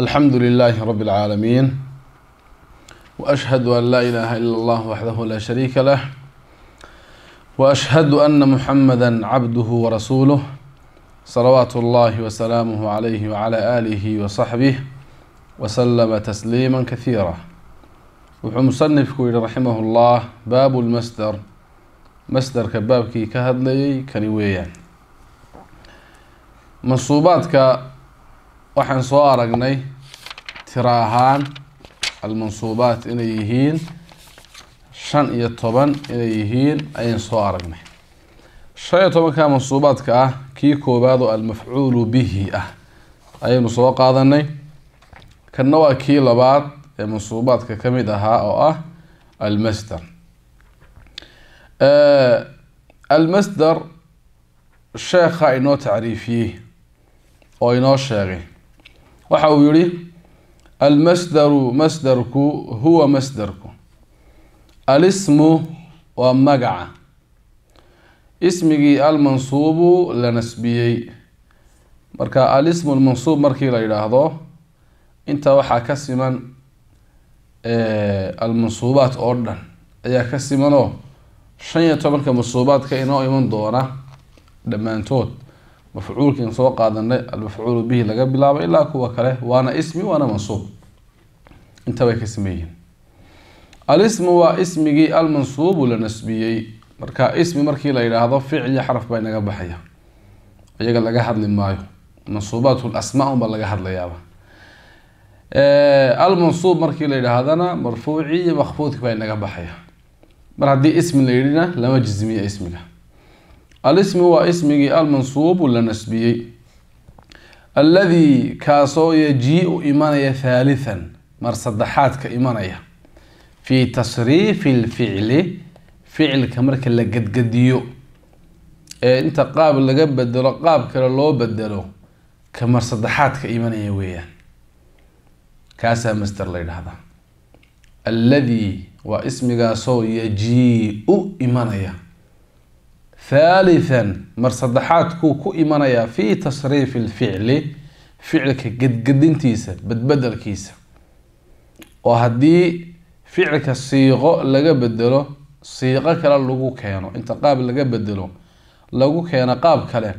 الحمد لله رب العالمين وأشهد أن لا إله إلا الله وحده لا شريك له وأشهد أن محمدا عبده ورسوله صلوات الله وسلامه عليه وعلى آله وصحبه وسلم تسليما كثيرا ومصنف كويل رحمه الله باب المصدر مصدر كي كهدلي كنويا منصوباتك waxaan soo aragnay tira ahaan almansuubaat inay yihiin shan iyo toban inay yihiin ayaan soo aragnay shan iyo tobanka mansuubaadka ah kii koowaad oo almafcuulu bihi ah ayaynu soo qaadanay kanna waa kii labaad ee mansuubaadka ka mid ahaa oo ah almasder almasder sheekha inoo tacriifiyey oo inoo sheegay waxa uu yihi almasdaru masdarku huwa masdarku alismu waa magaca ismigii almansuubu la nasbiyey marka alismu almansuub markii la yidhaahdo intaa waxaa ka siman almansuubaat oo dhan ayaa ka simanoo shan iyo tobanka mansuubaadka inoo iman doona dhammaantood mafcuulkiin soo qaadanay almafcuulu bihi laga bilaabo ilaa kuwa kale waana ismi waana mansuub intbay ka sameeyihiin alismu waa ismigii almansuubu la nasbiyey marka ismi markii la yidhaahdo ficil xaraf bay naga baxaya iyaga laga hadli maayo mansuubaat lasmaa unbaa laga hadlayaaba almansuub markii la yidhaahdana marfuuci iyo makfuudki bay baxaya mar haddii ismi la yidhina lama jismiya ismiga alismi waa ismigii almansuubu la nasbiyey alladii kaasoo yajii-u imanaya thaalithan mar saddexaad ka imanaya fii tasriifi lficli ficilka marka la gadgadiyo ee inta qaab laga bedelo qaab kale loo bedelo ka mar saddexaad ka imanaya weeyaan kaasaa master la yidhaahdaa alladii waa ismigaasoo yajii-u imanaya haalithan mar saddexaadkuu ku imanayaa fii tasriifi alficli ficilka gedgedintiisa badbedelkiisa oo haddii ficilka siiqo laga bedelo siiqo kale lagu keeno inta qaab laga bedelo lagu keeno qaab kale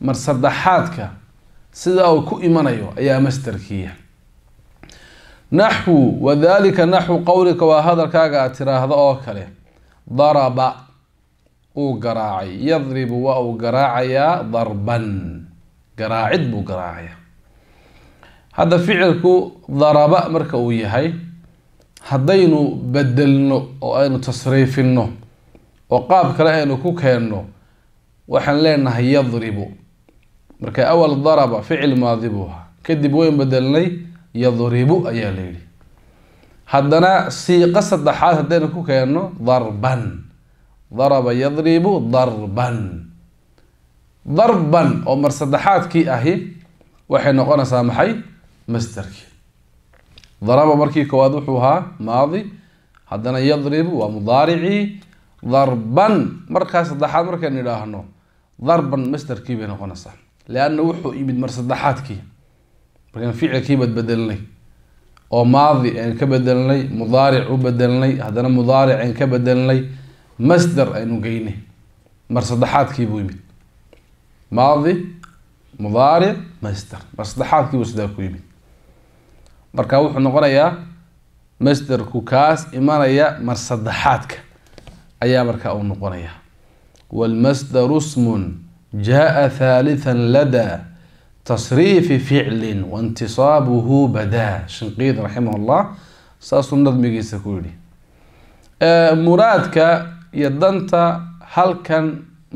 mar saddexaadka sidaa uu ku imanayo ayaa mastarkiiya naxwu wadalika naxwu qowlika waa hadalkaaga aad tiraahdo oo kale daraba uu garaacay yadribu waa uu garaacayaa darban garaacid buu garaacaya hadda ficilku daraba marka uu yahay haddaynu bedelno oo aynu tasriifinno oo qaab kale aynu ku keenno waxaan leenahay yadribu marka awal daraba ficil maadi buu ahaa kadib wayn bedelnay yadribu ayaa la yidhi haddana siiqo saddexaad haddaynu ku keenno darban daraba yadribu darban darban oo mar saddexaadkii ahi waxay noqonaysaa maxay masterkii daraba markii koowaad wuxuu ahaa maadi haddana yadribu waa mudaaricii darban markaa saddexaad markaan idhaahno darban masderkii bay noqonaysaa leanna wuxuu imid mar saddexaadkii markaan ficilkii badbedelnay oo maadi aan ka bedelnay mudaaric u bedelnay haddana mudaaric aan ka bedelnay masder aynu geynay mar saddexaadkiibuu yimid maadi mudaaric masder mar saddexaadkiibuu sidaa ku yimid marka wuxuu noqonayaa masderku kaas imanaya mar saddexaadka ayaa markaa uu noqonaya walmasdaru smun jaa thalithan lada tasriifi ficlin waintisaabuhu badaa shinqiid raximah saasuu nadmigiisa ku yihi muraadka iyo danta halkan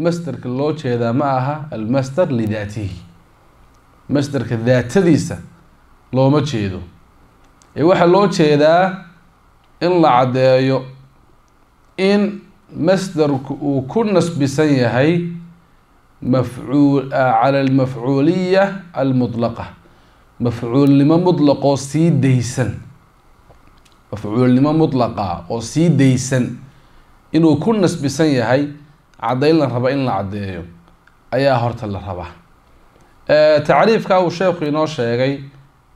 masderka loo jeedaa ma aha almasder lidaatihi masderka daatadiisa looma jeedo ee waxaa loo jeedaa in la caddeeyo in masderku uu ku nasbisan yahay mafcuul cala almafcuuliya almutlaqa mafcuulnimo mutlaqoo sii daysan mafcuulnimo mutlaqa oo sii daysan inuu ku nasbisan yahay caddayn la raba in la caddeeyo ayaa horta la rabaa tacriifka uu sheekhu inoo sheegay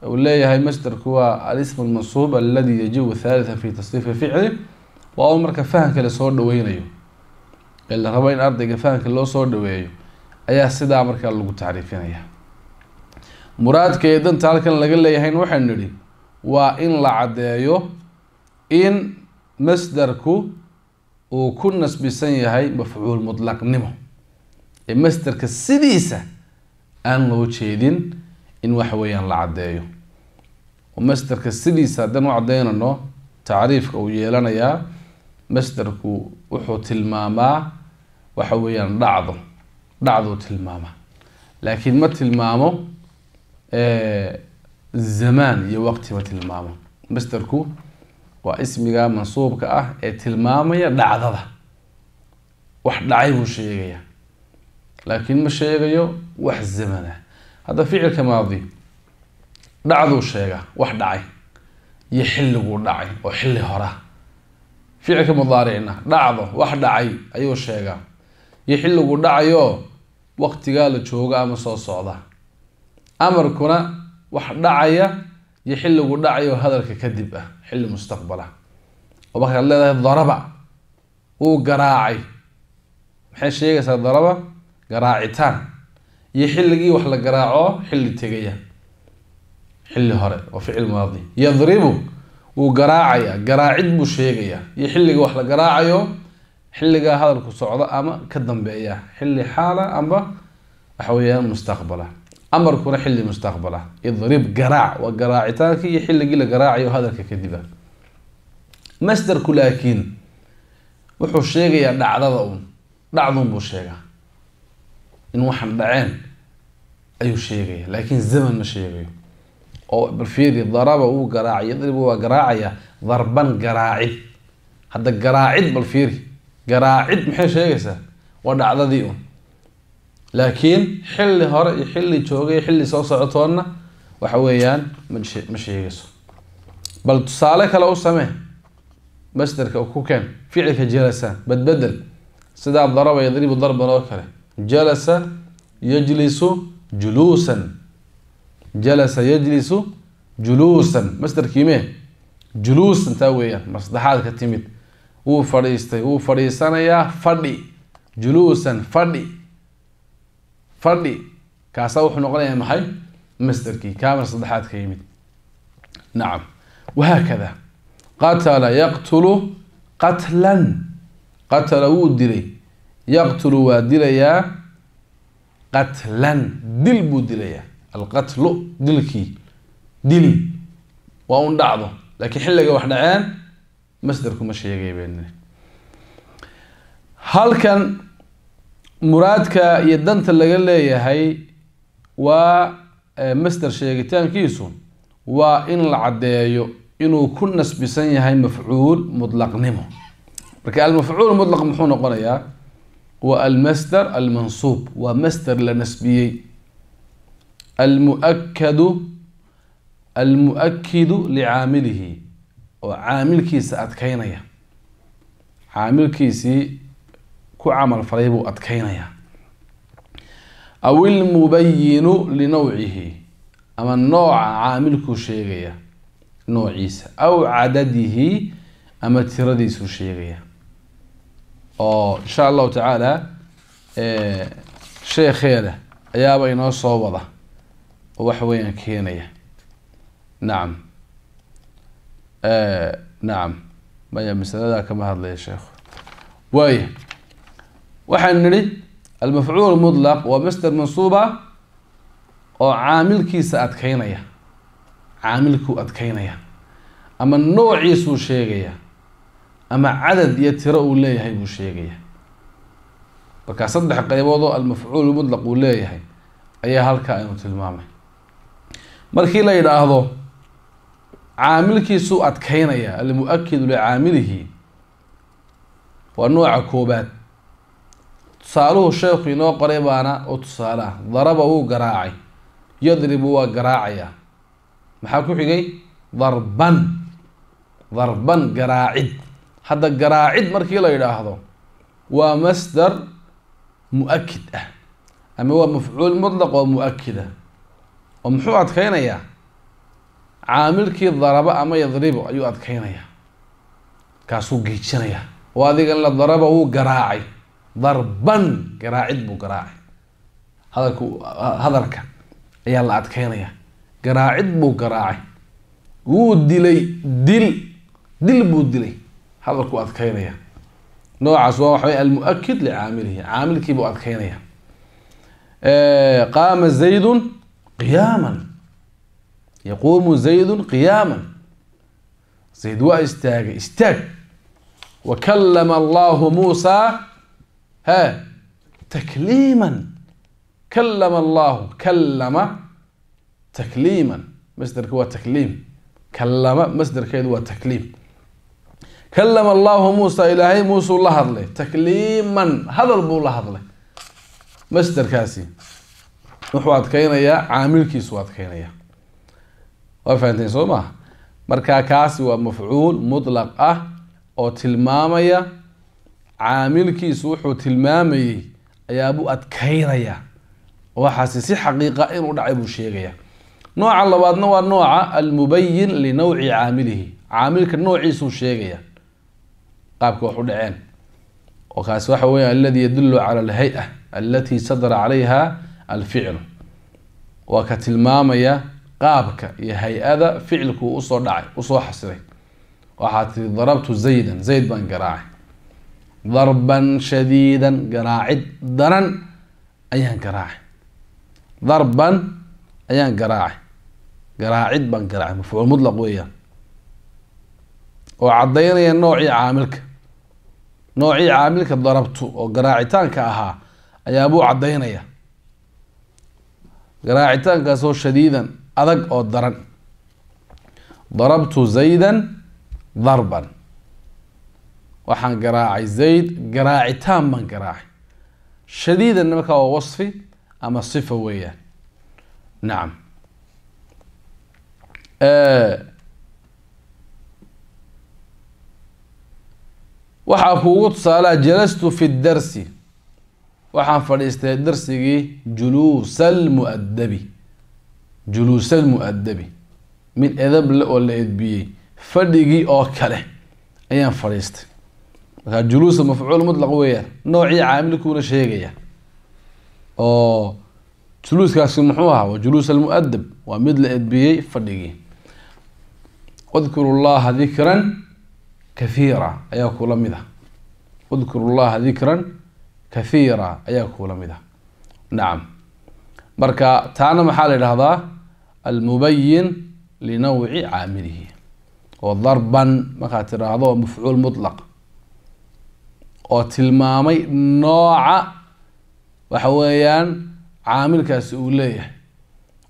uu leeyahay masderku waa alismu almansuub aladi yajibu thalitha fi tasriifi ficli waa un marka fahamka lasoo dhaweynayo ee la rabo in ardayga fahamka loo soo dhaweeyo ayaa sidaa markaa lagu tacriifinaya muraadkaee danta halkan laga leeyahayn waxaynu nidhi waa in la caddeeyo in masderku uu ku nasbisan yahay mafcuul mutlaqnimo ee masterka sidiisa aan loo jeedin in waxa weeyaan la caddeeyo oo masterka sidiisa haddaan u caddeynano tacriifka uu yeelanayaa masterku wuxuu tilmaamaa waxa weeyaan dhacdo dhacduu tilmaamaa laakiin ma tilmaamo zamaan iyo waqti ma tilmaamo masterku waa ismiga mansuubka ah ee tilmaamaya dhacdada wax dhacay buu sheegaya laakiin ma sheegayo wax zamanah hadda ficilka maadi dhacduu sheegaa wax dhacay iyo xilliguu dhacay oo xilli hora ficilka mudaaricna dhacdo wax dhacay ayuu sheegaa iyo xilliguu dhacayo waqtigaa la jooga ama soo socda amarkuna wax dhacaya iyo xilligu dhacayo hadalka kadib ah xilli mustaqbala ah. oo markaad leedahay daraba wuu garaacay maxay sheegaysaa daraba garaacitaan iyo xilligii wax la garaacoo xilli tegaya xilli hore oo ficil maadi yadribu wuu garaacaya garaacid buu sheegayaa iyo xilliga wax la garaacayo xilligaa hadalku socdo ama ka dambeeya xilli xaala amba waxa weeyaan mustaqbala ah amarkuna xilli mustaqbala idrib garaac waa garaacitaankii iyo xilligii la garaacayo hadalka kadiba masderku laakiin wuxuu sheegayaa dhacdada un dhacdun buu sheegaa in waxaan dhaceen ayuu sheegaya laakiin zaman ma sheegayo oo bal fiiri daraba wuu garaacay yadrib waa garaacaya darban garaacid hadda garaacid balfiiri garaacid maxay sheegaysaa waa dhacdadii un laakiin xilli hore iyo xilli joogay xilli soo socotoonna waxa weeyaan mashe ma sheegayso bal tusaale kale u samee masderka ku keen ficilka jalasa badbedel sidaa daraba yadribu darban oo kale jalasa yajlisu juluusan jalasa yajlisu juluusan masderkii juluusan taa weeyaan marsdexaad ka timid wuu fadhiistay wuu fadhiisanayaa fadhi juluusan fadhi فردي كاسا وحو نقنيا محي كي كامل صدحات كيمد نعم وهكذا قتل يقتل قتلا قتل ودلي يقتل ودليا قتلا دل بودليا القتل دلكي دل وأون دعضه لكن حلقه واحد عين مصدركم مش هي بيننا هل كان muraadka iyo danta laga leeyahay waa eh, master sheegitaankiisu waa in la caddeeyo inuu ku nasbisan yahay mafcuul mudlaqnimo marka almafcuul mutlaq muxuu noqonayaa wa almasder almansuub waa master la nasbiyey almuakadu almuakidu licaamilihi oo caamilkiisa adkeynaya caamilkiisii ku camal falay buu adkeynayaa aw ilmubayinu linowcihi ama nooca caamilkuu sheegaya noociisa aw cadadihi ama tiradiisuu sheegaya oo insha allahu tacaala sheekheeda ayaaba inoo soo wada oo waxa weeyaan keenaya nacam nacam maya masaladaa kama hadlaya sheekhu waaya waxaan nidhi almafcuul mulaq waa master mansuuba oo caamilkiisa adkaynaya caamilkuu adkeynaya ama noociisuu sheegaya ama cadad iyo tiro uu leeyahay buu sheegaya markaa saddex qeybood oo almafcuul mudlaq uu leeyahay ayaa halkaa aynu tilmaamay markii la yidhaahdo caamilkiisuu adkaynaya almu-akidu licaamilihi waa nooca koobaad tusaaluhu sheekhu inoo qoray baana u tusaale daraba wuu garaacay yadribu waa garaacayaa maxaa ku xigay darban darban garaacid hadda garaacid markii la yidhaahdo waa masdar mu-akid ah ama waa mafcuul mutlaq oo mu-akid oo muxuu adkeynayaa caamilkii daraba ama yadribu ayuu adkeynayaa kaasuu geejinayaa oo adigan la daraba wuu garaacay ضربا قراء عدب وقراء هذا هذا يا الله أتكينيا قراء عدب وقراء ودلي دل دل بودلي هذا كو أتكينيا نوع صوحي المؤكد لعامله عامل كي بو أتكينيا آه، قام زيد قياما يقوم زيد قياما زيد واستاغ استاغ وكلم الله موسى ها تكليما كلم الله كلم تكليما مصدرك هو تكليم كلم مصدرك هو تكليم كلم الله موسى إلهي موسى الله هذلي تكليما هذا البو الله هذلي مصدر كاسي وحواد كينيا عامل كيس واد كينيا وفهمتين سوما مركا كاسي ومفعول مطلق أه أو تلمامية caamilkiisu wuxuu tilmaamayey ayaabuu adkaynaya waxaasi si xaqiiqa inuu dhacay buu sheegaya nooca labaadna waa nooca almubayin linawci caamilihi caamilka noociisuu sheegaya qaabka wax u dhaceen oo waxa weya aladi yadulu cala alhay-a alati sadara calayha alficlu waa ka tilmaamaya qaabka iyo hay-ada ficilku usoo dhacay usoo xasiray waxaa tiri darabtu zaydan zayd baan garaacay ضربا شديدا قراعد درن أيان قراعي ضربا أيان قراعي قراعد بن قراعي مفعول مطلق ويا وعضينا نوعي عاملك نوعي عاملك ضربته وقراعتان كأها أي أبو عضينا قراعتان كسو شديدا أذق أو درن ضربت زيدا ضربا waxaan garaacay zayd garaacitaan baan garaacay shadiidanna markaa waa wasfi ama sifa weeyaan nacam waxaa kuugu tusaalaa jalastu fi darsi waxaan fadhiistay darsigii juluusa almuadabi juluusa almuadabi mid edable oo la edbiyey fadhigii oo kale ayaan fadhiistay جلوس مفعول مطلق ويا نوعي عامل كون شيء جيا أو جلوس كاس محوها وجلوس المؤدب ومدل أدبي فدقي اذكر الله ذكرا كثيرا أيكو لمدة اذكر الله ذكرا كثيرا أيكو لمدة نعم بركا تعالى محال هذا المبين لنوع عامله وضربا مخاطر هذا مفعول مطلق oo tilmaamay nooca waxa weeyaan caamilkaasi uu leeyahay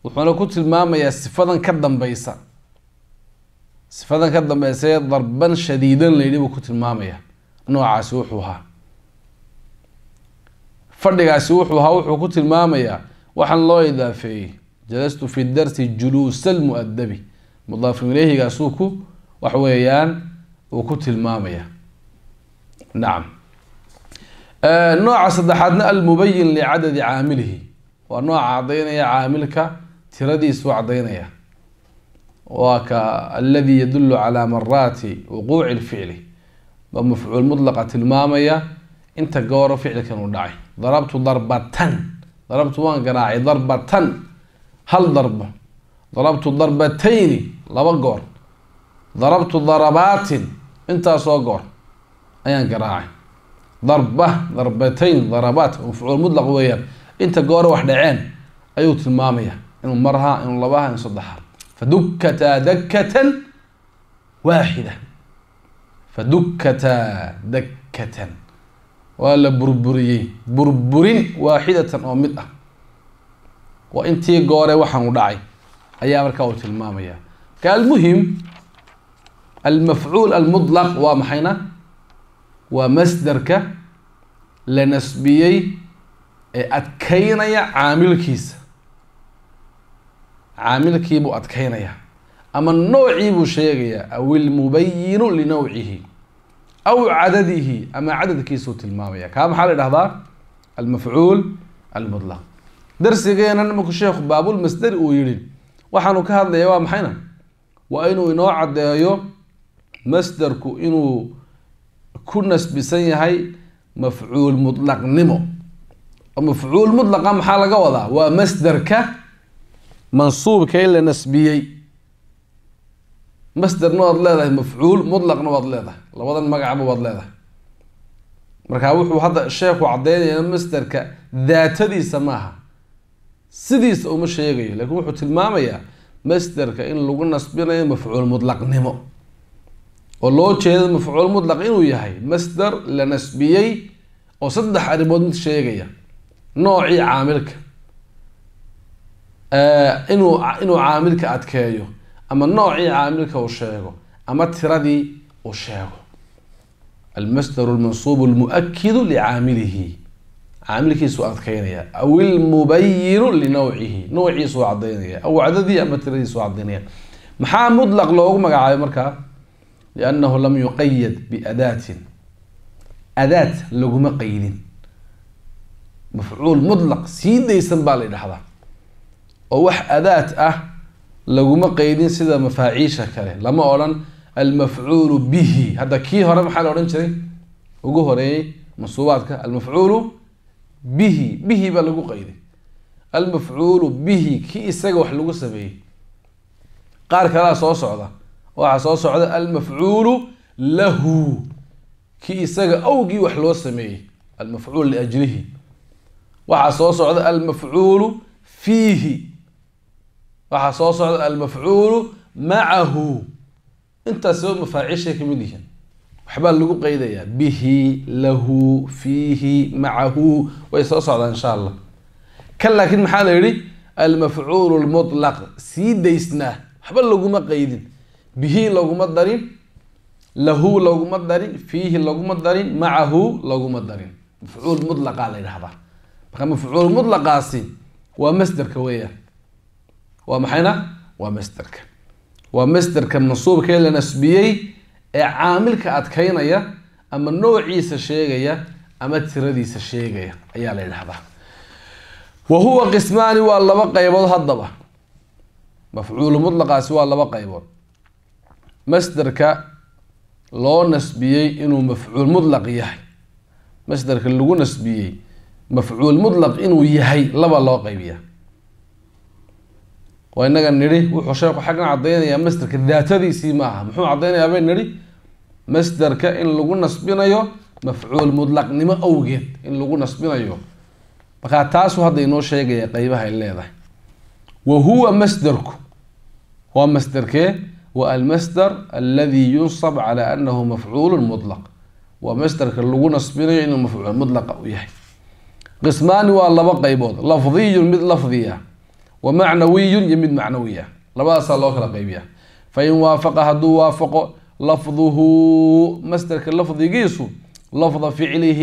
wuxuuna ku tilmaamayaa sifadan ka dambeysa sifadan ka dambeysaee darban shadiidan layidhi buu ku tilmaamayaa noocaasi wuxuu ahaa fadhigaasi wuxuu ahaa wuxuu ku tilmaamayaa waxaan loo idaafeeyey jalastu fi darsi juluusa lmuadabi mudaafu ileyhigaasuu ku wax weeyaan uu ku tilmaamaya nacam آه، نوع صدحتنا المبين لعدد عامله ونوع عضينا يا عاملك ترديس وعضينا وك الذي يدل على مرات وقوع الفعل ومفعول مطلقة المامية انت قور فعلك نوداعي ضربت ضربة تن ضربت وان قراعي ضربة تن هل ضربة ضربت ضربتين لا قور ضربت ضربات انت صغر ايان قراعي ضربة ضربتين ضربات مفعول مطلق ويان انت واحد عين ايوت الماميه انو مرها انو لباها انو صدحها فدكتا دكة واحدة فدكتا دكة ولا بربري بربرين واحدة او مدة وانتي قورة وحن ودعي ايا مركا تلمامية كالمهم المفعول المطلق ومحينا waa masderka la nasbiyey ee adkaynaya caamilkiisa caamilkiibuu adkaynayaa ama noociibuu sheegayaa aw ilmubayinu linawcihi aw cadadihi ama cadadkiisuu tilmaamaya kaa maxaa la dhahdaa almafcuul almutlaq darsigeenan iminku sheekhu baabulmasderi uu yihi waxaanu ka hadlayaa waa maxayna waa inuu inoo caddeeyo masderku inuu ku nasbisan yahay mafcuul mutlaqnimo mafcuul mudlaqa maxaa laga wadaa waa masderka mansuubka in la nasbiyey masderna waad leedahay mafcuul mudlaqna waad leedahay labadan magacba waad leedahay markaa wuxuu hadda sheeku caddeynaya masderka daatadiisa maaha sidiisa uma sheegayo laakiin wuxuu tilmaamayaa masderka in lagu nasbinayo mafcuul mudlaqnimo oo loo jeeda mafcuul mutlaq inuu yahay masdar la nasbiyey oo saddex arrimood mid sheegaya noocii caamilka inuu inuu caamilka adkeeyo ama noocii caamilka uu sheego ama tiradii uu sheego almasdar lmansuub lmuakidu licaamilihi caamilkiisuu adkeynaya aw ilmubayinu linawcihi noociisuu cadaynaya aw wacdadii ama tiradiisuu cadaynaya maxaa mutlaq loogu magacaabay markaa liannahu lam yuqayad biadaatin adaad laguma qaydin mafcuul mutlaq sii daysan baa la dhahdaa oo wax adaad ah laguma qaydin sida mafaaciisha kale lama odhan almafcuulu bihi hadda kii hore maxaa la odhan jiray ugu horeeyey mansuubaadka almafcuulu bihi bihi baa lagu qayday almafcuulu bihi kii isaga wax lagu sameeyey qaar kalaa soo socda waxaa soo socda almafcuulu lahu kii isaga awgii wax loo sameeyey almafcuul liajlihi waxaa soo socda almafcuulu fiihi waxaa soo socda almafcuulu macahu intaasba mafaaciishay ka mid yihiin waxbaa lagu qeydayaa bihi lahu fiihi macahu way soo socdaa insha allah kan laakiin maxaa la yidhi almafcuulu lmutlaq sii daysnaa waxba laguma qeydin bihii laguma darin lahu laguma darin fiihi laguma darin macahu laguma darin mafcuul mudlaqaa la yidhahdaa marka mafcuul mudlaqaasi waa masderka weeyaan waa maxayna waa masderka waa masderka mansuubkee la nasbiyey ee caamilka adkaynaya ama noociisa sheegaya ama tiradiisa sheegaya ayaa la yidhahdaa wa huwa qismaani waa laba qaybood haddaba mafcuulu mutlaqaasi waa laba qaybood masderka loo nasbiyey inuu mafcuul mudlaq yahay masderka lagu nasbiyey mafcuul mudlaq inuu yahay laba loo qaybiyaa waa inaga nidhi wuxuu sheeku xaggan caddaynayaa masderka daatadiisii maaha muxuu caddaynayaa bay nidhi masderka in lagu nasbinayo mafcuul mudlaqnimo awgeed in lagu nasbinayo markaa taasu hadda inoo sheegaya qeybaha ay leedahay wa huwa masderku waa masderkee والمصدر الذي ينصب على أنه مفعول مطلق ومصدر كلغو نصبنا إنه مفعول مطلق ويحي قسمان والله بقى قيبود لفظي مثل لفظية ومعنوي يمد معنوية لبا الله كلا قيبية فإن وافق هدو وافق لفظه مصدر اللفظ يقيسو لفظ فعله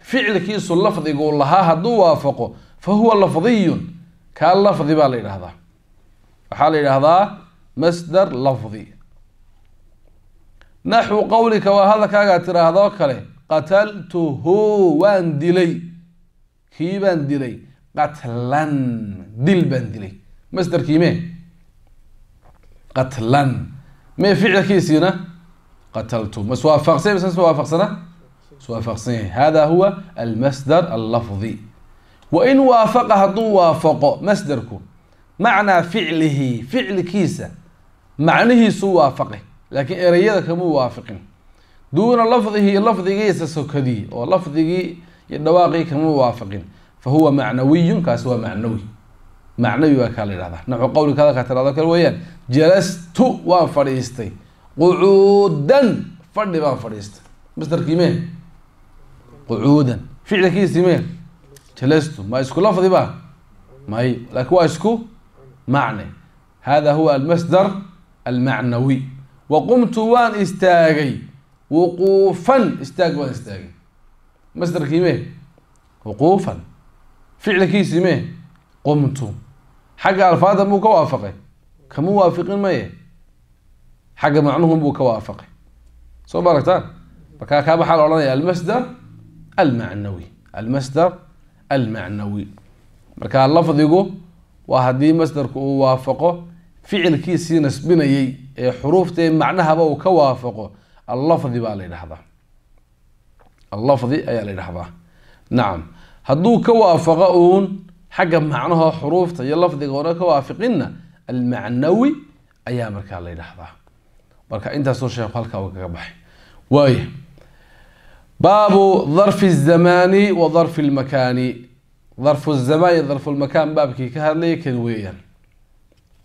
فعل كيسو اللفظ يقول لها هدو وافقه فهو لفظي كاللفظ بالي هذا وحال هذا مصدر لفظي نحو قولك وهذا ترى هذاك وكالي قتلته وان دلي كي بان دلي قتلا دل بان دلي مصدر كي مين قتلا ما فعل كي سينا قتلته ما سوافق سي سوافق سنة سوافق سي هذا هو المصدر اللفظي وإن وافقها دون وافق مصدركم معنى فعله فعل كيسه macnihiisuu waafaqay laakiin ereyada kama waafiqin duuna lafdihi lafdigiisa sokadii oo lafdigii iyo dhawaaqii kama waafaqin fa huwa macnawiyun kaasi waa macnawi macnawi baa kaa la yihahdaa naxu qawlika hadalkaa tirado kale weeyaan jalastu waan fadhiistay qucuudan fadhi baan fadhiistay mastarkii mee qucuudan ficilkiisii mee jalastu ma isku lafdi ba may laakiin waa isku macne hada huwa almasdar almacnawi wa qumtu waan istaagay wuquufan istaag waan istaagay masdarkii mee wuquufan ficilkiisii mee qumtu xagga alfaada muu ka waafaqay kamu waafiqin maye xagga macnuhu buu ka waafaqay soo baragtaan aragtaan kaa maxaa la odhanaya almasdar almacnawi almasdar almacnawi markaa lafdigu waa haddii masdarku uu waafaqo فعل كيس اسبنا يي حروف تي معناها بو كوافقه اللفظ يبقى لي لحظة اللفظ أي لي لحظة نعم هدو كوافقون حق معناها حروف تي اللفظ يقول كوافقنا المعنوي أي أمرك لي لحظة بركة أنت صور شيخ هالكا وكبح وي باب ظرف الزمان وظرف المكان ظرف الزمان ظرف المكان باب كي كهر لي كنويا يعني.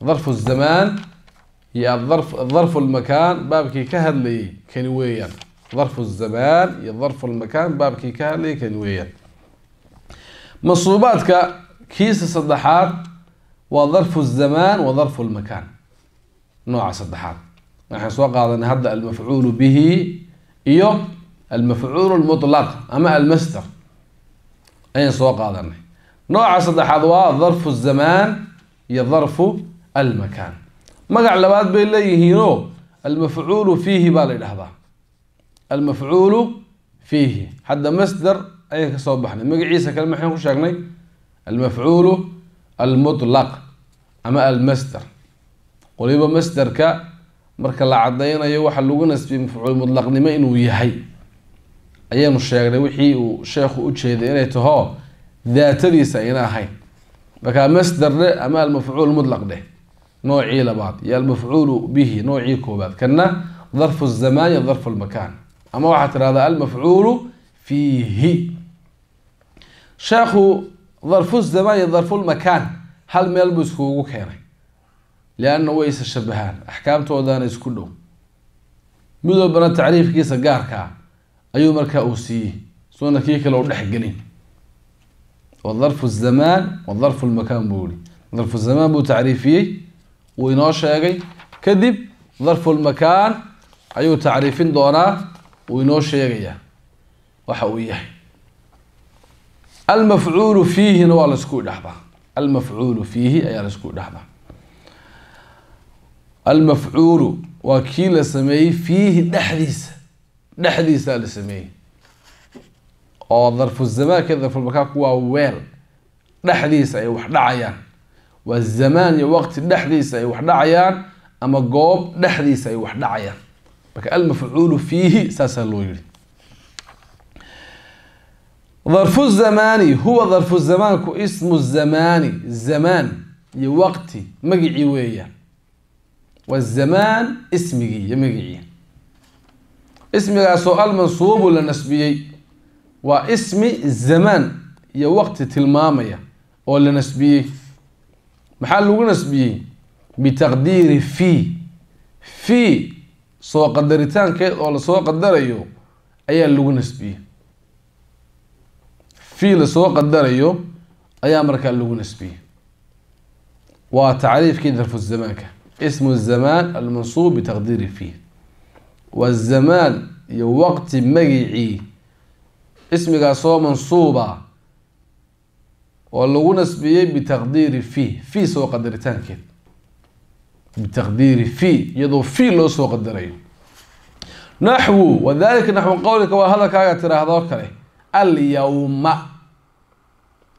ظرف الزمان iyo ظرف ظرف المكان baabkii ka hadlayay ظرف الزمان iyo ظرف المكان baabkii ka hadlayay kani weeyaan masuubaadka kiisa saddexaad waa ظرف الزمان وظرف المكان nooca saddexaad waxaan soo qaadanay hadda almafcuul bihi iyo almafcuul اmطlq ama almasdr ayaan soo qaadanay nooca saddexaad waa ظرف الزمان iyo ظرف almakaan magac labaad bay leeyihiinoo almafcuulu fiihi baa la ydhahdaa almafcuulu fiihi hadda masder ayaan kasoo baxnay magaciisa kale maxaan ku sheegnay almafcuulu almudlaq ama almasder qoliba masderka marka la cadeynayo waxa lagu nasbiyey mafcuul mudlaqnimo inuu yahay ayaanu sheegnay wixii uu sheekhu ujeeday inay tahoo daatadiisa ayna ahayn markaa masder dheh ama almafcuul mudlaq dheh نوعي لبعض يا المفعول به نوعي كوبات كنا ظرف الزمان يا ظرف المكان أما واحد هذا المفعول فيه شيخ ظرف الزمان يا ظرف المكان هل ملبس كوكو كيري لأنه ويس الشبهان أحكام تودان كلهم مدو بنا تعريف كيس قاركا أيو مركا أوسيه سونا كيكا لو نحقلين وظرف الزمان وظرف المكان بولي ظرف الزمان بو تعريفيه wuu inoo sheegay kadib darfulmakaan ayuu tacriifin doonaa wuu inoo sheegayaa waxa uu yahay almafcuulu fiihina waa laisku dhexbaa almafcuulu fiihi ayaa laisku dhexbaa almafcuulu waa kii la sameeyey fiihi dhexdiisa dhexdiisaa la sameeyey oo darfu zamaanka darfulmakaan kuwaa weel dhexdiisa ay wax dhacayaan waa zamaan iyo waqti dhexdiisa ay wax dhacayaan ama goob dhexdiisa ay wax dhacayaan marka almafcuulu fiihi saasaa loo yihi darfu zamaani huwa darfu zamaanku ismu zamaani zamaan iyo waqti magicii weeyaan waa zamaan ismigii iyo magicii ismigaasoo almansuubu la nasbiyey waa ismi zamaan iyo waqti tilmaamaya oo la nasbiyey maxaa lagu nasbiyey bitaqdiiri fii fii soo qadaritaankeed oo lasoo qadarayo ayaa lagu nasbiyey fii lasoo qadarayo ayaa markaa lagu nasbiyey waa tacriifkii darfu zamaanka ismu zamaan almansuub bitaqdiiri fii waa zamaan iyo waqti magicii ismigaas oo mansuuba oo lagu nasbiyey bitaqdiiri fii fii soo qadaritaankeed bitaqdiiri fii iyadoo fii loo soo qadarayo naxwu wadalika naxwu qowlika waa hadalkaaga tiraahdoo kale alyawma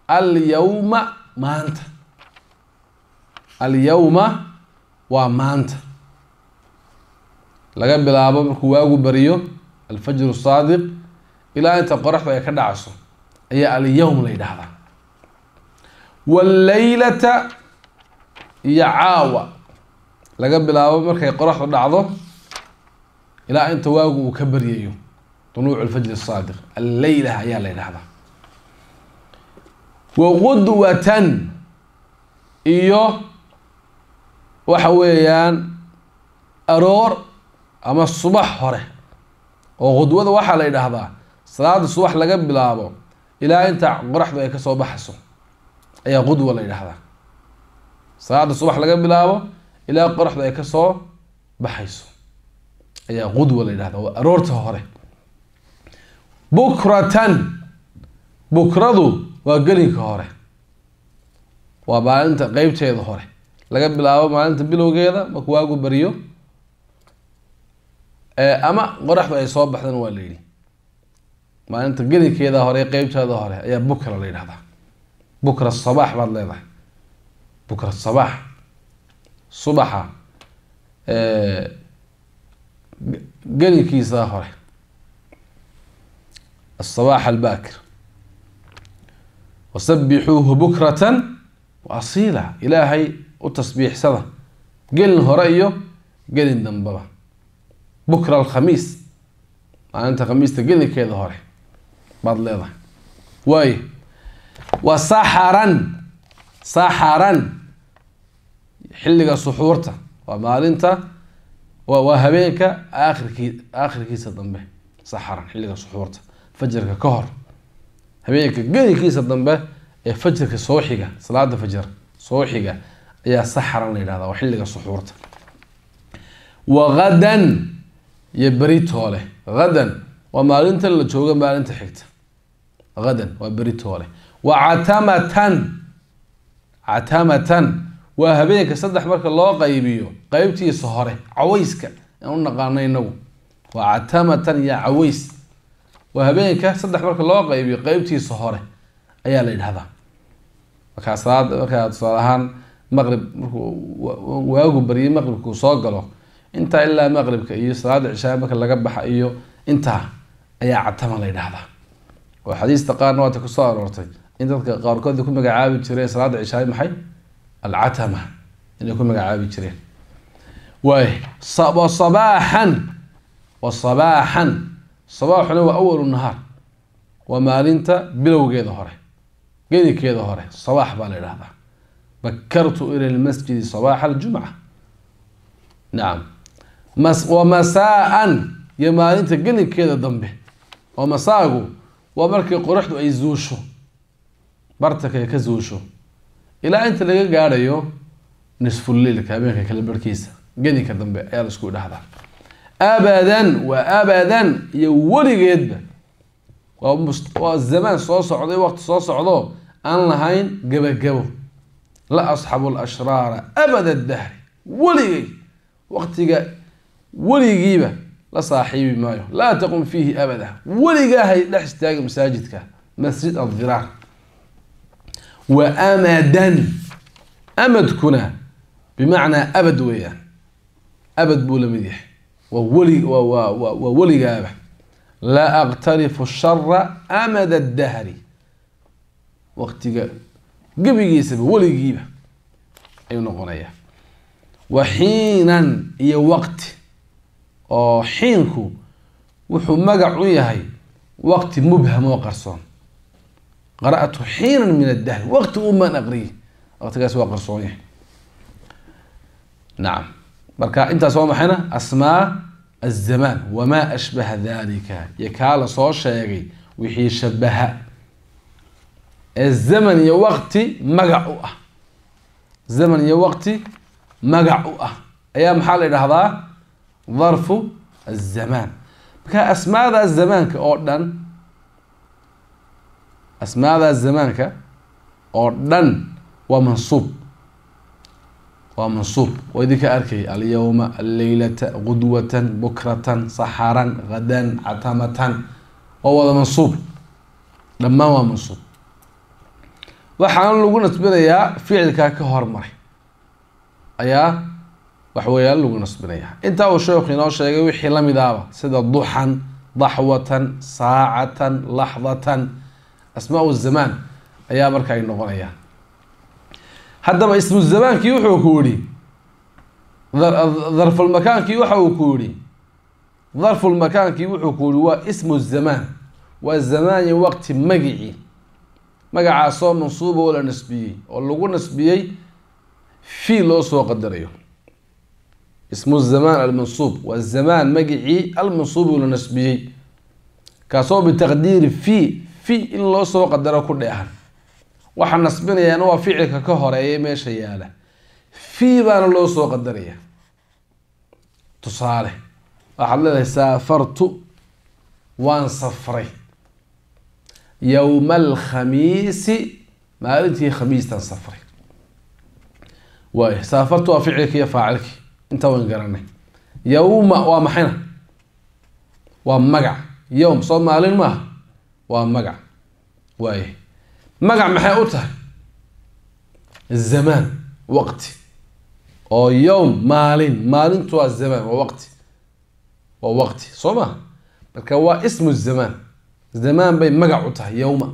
alyawma maanta alyawma waa maanta laga bilaabo markuu waagu bariyo alfajru saadiq ilaa inta qoraxdu ay ka dhacso ayaa alyawm la ydhahdaa walleylata iyo caawa laga bilaabo markay qoraxdu dhacdo ilaa inta waagu uu ka baryayo dunuucu lfajri asaadiq alleyla ayaa la wa qudwatan iyo waxa weeyaan aroor ama subax hore oo qudwada waxaa la yidhaahdaa salaada subax laga bilaabo ilaa inta qoraxdu ay kasoo baxayso ayaa qudwa la yidhaahdaa salaada subax laga bilaabo ilaa qoraxda ay kasoo baxayso ayaa qudwa la yidhahdaa waa aroorta hore bukratan bukradu waa gelinka hore waa maalinta qeybteeda hore laga bilaabo maalinta bilowgeeda marku waagu bariyo ama qoraxdu ay soo baxdan waa la yidhi maalinta gelinkeeda hore qeybteeda hore ayaa bukra la yidhahdaa bukra sabaax baad leedahay bukra sabaax subaxa gelinkiisaa hore asabaax albakir wasabixuuhu bukratan wa ilaahay u tasbiixsada gelin hore iyo gelin dambaba bukra alkhamiis maalinta khamiista gelinkeeda hore baad leedahay waayo wa saxaran saxaran xilliga suxuurta waa maalinta waa habeenka aakhirkii aakhirkiisa dambe saxaran xilliga suxuurta fajarka ka hor habeenka gedikiisa dambe ee fajarka sooxiga salaada fajar sooxiga ayaa saxaran la yidhahdaa waa xilliga suxuurta wa iyo beritoole hadan waa maalintan la jooga maalinta xigta hadan waa beritoole wacatamatan catamatan waa habeenka saddex marka loo qaybiyo qeybtiisa hore caweyska aan u naqaano inagu waa catamatan yaa caweys waa habeenka saddex marka loo qaybiyo qeybtiisa hore ayaa la yidhahdaa markaa salaada markaa tusaale ahaan maqrib markuu waagu baryay maqribkuu soo galo intaa ilaa maqribka iyo salaada cishaa marka laga baxa iyo intaa ayaa catama la yidhahdaa oo xadiista qaarna waata kusoo aroortay in dadka qaarkood ku magacaabi jireen salaada cishaay maxay alcatama inay ku magacaabi jireen waay sabaaxan wa sabaaxan sabaaxuna waa awalu nahaar waa maalinta bilowgeeda hore gedikeeda hore sabaax baa la idhahdaa bakartu ila lmasjidi sabaaxa aljumca nacam wa masaa-an iyo maalinta gelinkeeda dambe oo waa markii qoraxdu ay zuusho bartaka ka suusho ilaa inta laga gaadhayo nisfuliilka habeenka kale barkiisa gedinka dambe ayaa la isku dhahdaa abadan waa abadan iyo weligeedba waa zamaan soo socday waqti soo socdo aan lahayn gabagabo la asxabu lashraara abada dahri weligay waqtiga weligiiba la saaxiibi maayo laa taqum fiihi abada weligaa hay dhex istaaga masaajidka masjid adiraar وأمدا أمدكنا بمعنى أبد ويان أبد بولا مديح وولي وولي قابه لا أقترف الشر أمد الدهر وقت قبي جيسب ولي جيبه أي نقرية وحينا هي وقت أو حينكو وحو مقع ويهي وقت مبهم وقرصون qara'tu xiina min addahr waqti unbaan aqriyay waqtigaas waa qarsoon yahay nacam marka intaas waa maxayna asmaa azamaan wamaa ashbaha dalika iyo kaa la soo sheegay wixii shabaha ee zaman iyo waqti magac u ah zaman iyo waqti magac u ah ayaa maxaa la idhaahdaa darfu azamaan marka asmaada zamaanka oo dhan asmaadaa zamaanka oo dhan waa mansuub waa mansuub oo idinka arkay alyowma alleylata qudwatan bukratan saxaran hadan catamatan oo wada mansuub dhammaan waa mansuub waxaan lagu nasbinayaa ficilkaa ka hormaray ayaa waxweeyaan lagu nasbinayaa intaa uu sheekhu inoo sheegay wixii la mid aaba sida duxan daxwatan saacatan laxdatan asmaa zamaan ayaa marka ay noqonayaan haddaba ismu zamaankii wuxuu ku yihi darfulmakaankii waxa uu ku yihi darfulmakaankii wuxuu ku yihi waa ismu zamaan waa zamaani waqti magici magacaasoo mansuuba oo la nasbiyey oo lagu nasbiyey fiil loo soo qadarayo ismu zamaan almansuub waa zamaan magicii almansuub oo la nasbiyey kaasoo bitaqdiiri fi fi in loo soo qadaro ku dheehan waxaa nasbinayaana waa ficilka ka horeeya meesha yaala fi baana loo soo qadaraya tusaale waxaad leedahay saafartu waan safray yowma alkhamiisi maalintii khamiistan safray waay eh, saafartu waa ficilki iyo faacilkii inta wan garanay yowma waa maxayna waa magac yowm soo maalin maaha waa magac waaya magac maxay u tahay zamaan waqti oo yowm maalin maalintu waa zamaan waa waqti waa waqti soo ma marka waa ismu zamaan zamaan bay magac u tahay yowma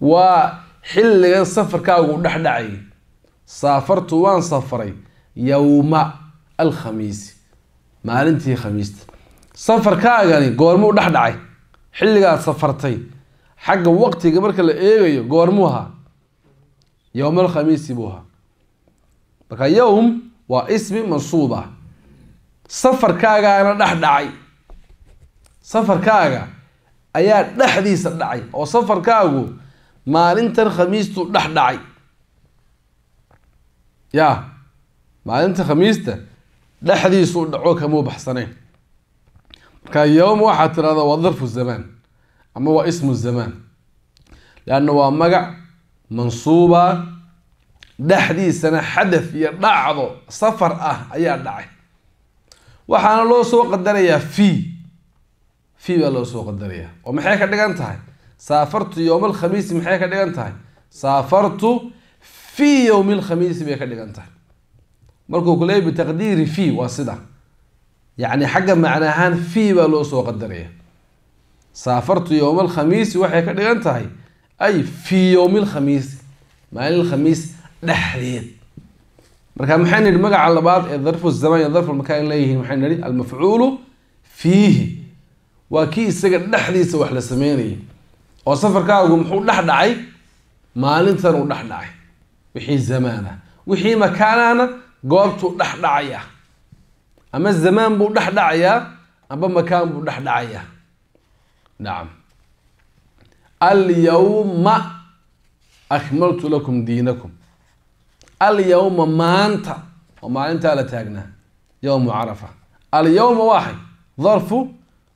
waa xilligan safarkaagu dhexdhacayay saafartu waan safaray yowma alkhamiisi maalintii khamiista safarkaagani goormuu dhex dhacay xilligaad safartay xagga waqtiga marka la eegayo goormuu ahaa yowmalkhamiisi buu ahaa marka yowm waa ismi mansuub ah safarkaagaana dhex dhacay safarkaaga ayaa dhexdiisa dhacay oo safarkaagu maalintan khamiistuu dhex dhacay yaa maalinta khamiista dhexdiisuu dhaco kamuu baxsanayn marka yowm waxaa tirahda waa darfu zamaan ama waa ismu zamaan leanna waa magac mansuuba dhexdiisana xadaf iyo dhacdo safar ah ayaa dhacay waxaana loo soo qadarayaa fii fii baa loo soo qadarayaa oo maxay ka dhigan tahay saafartu yowm alkhamiisi maxay ka dhigan tahay saafartu fii yowmi alkhamiisi bay ka dhigan tahay markuu kuleey bitaqdiiri fii waa sida yacni xagga macna ahaan fii baa loo soo qadaraya saafartu yowma alkhamiisi waxay ka dhigan tahay ay fii yowmi alkhamiisi maalin alkhamiis dhexdeed marka maxay idhi magaca labaad ee darfu zaman iyo darfu lmakaan leeyihiin maxayn idhi almafcuulu fiihi waa kii isaga dhexdiisa wax la sameynaya oo safarkaagu muxuu dhex dhacay maalintan uu dhex dhacay wixii zamaana wixii makaanaana goobtuu dhex dhacay ah أما الزمان بو دح دعيا أما مكان بو دح دعيا نعم اليوم أكملت لكم دينكم اليوم ما أنت وما أنت على تاجنا يوم عرفة اليوم واحد ظرف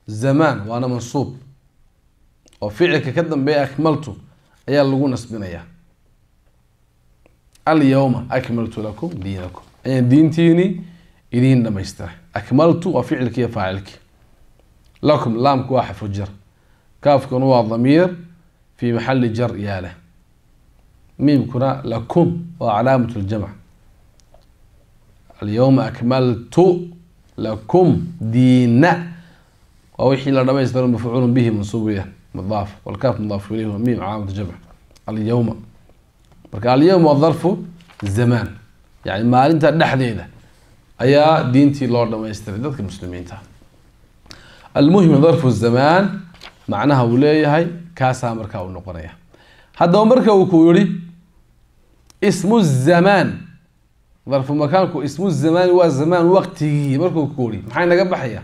زمان وأنا منصوب وفعلك كذب بي أكملت أيا اسمنا يا اليوم أكملت لكم دينكم أي تيني إذين نميستر أكملت وفعلك يا فاعلك لكم لامك واحد فجر كاف كنوا ضمير في محل جر يا له ميم كنا لكم وعلامة الجمع اليوم أكملت لكم دينا ووحي لنا ما يستر مفعول به منصوبية مضاف والكاف مضاف إليه ميم علامة الجمع اليوم بركة اليوم والظرف الزمان يعني ما أنت نحن هنا أيا دينتي لورد ما يستردك المسلمين تا. المهم ظرف الزمان معناها ولاية هاي كاسا أمريكا والنقرية. هذا أمريكا وكوري اسم الزمان ظرف مكانك اسم الزمان هو الزمان وقتي أمريكا وكوري. حين لقب حيا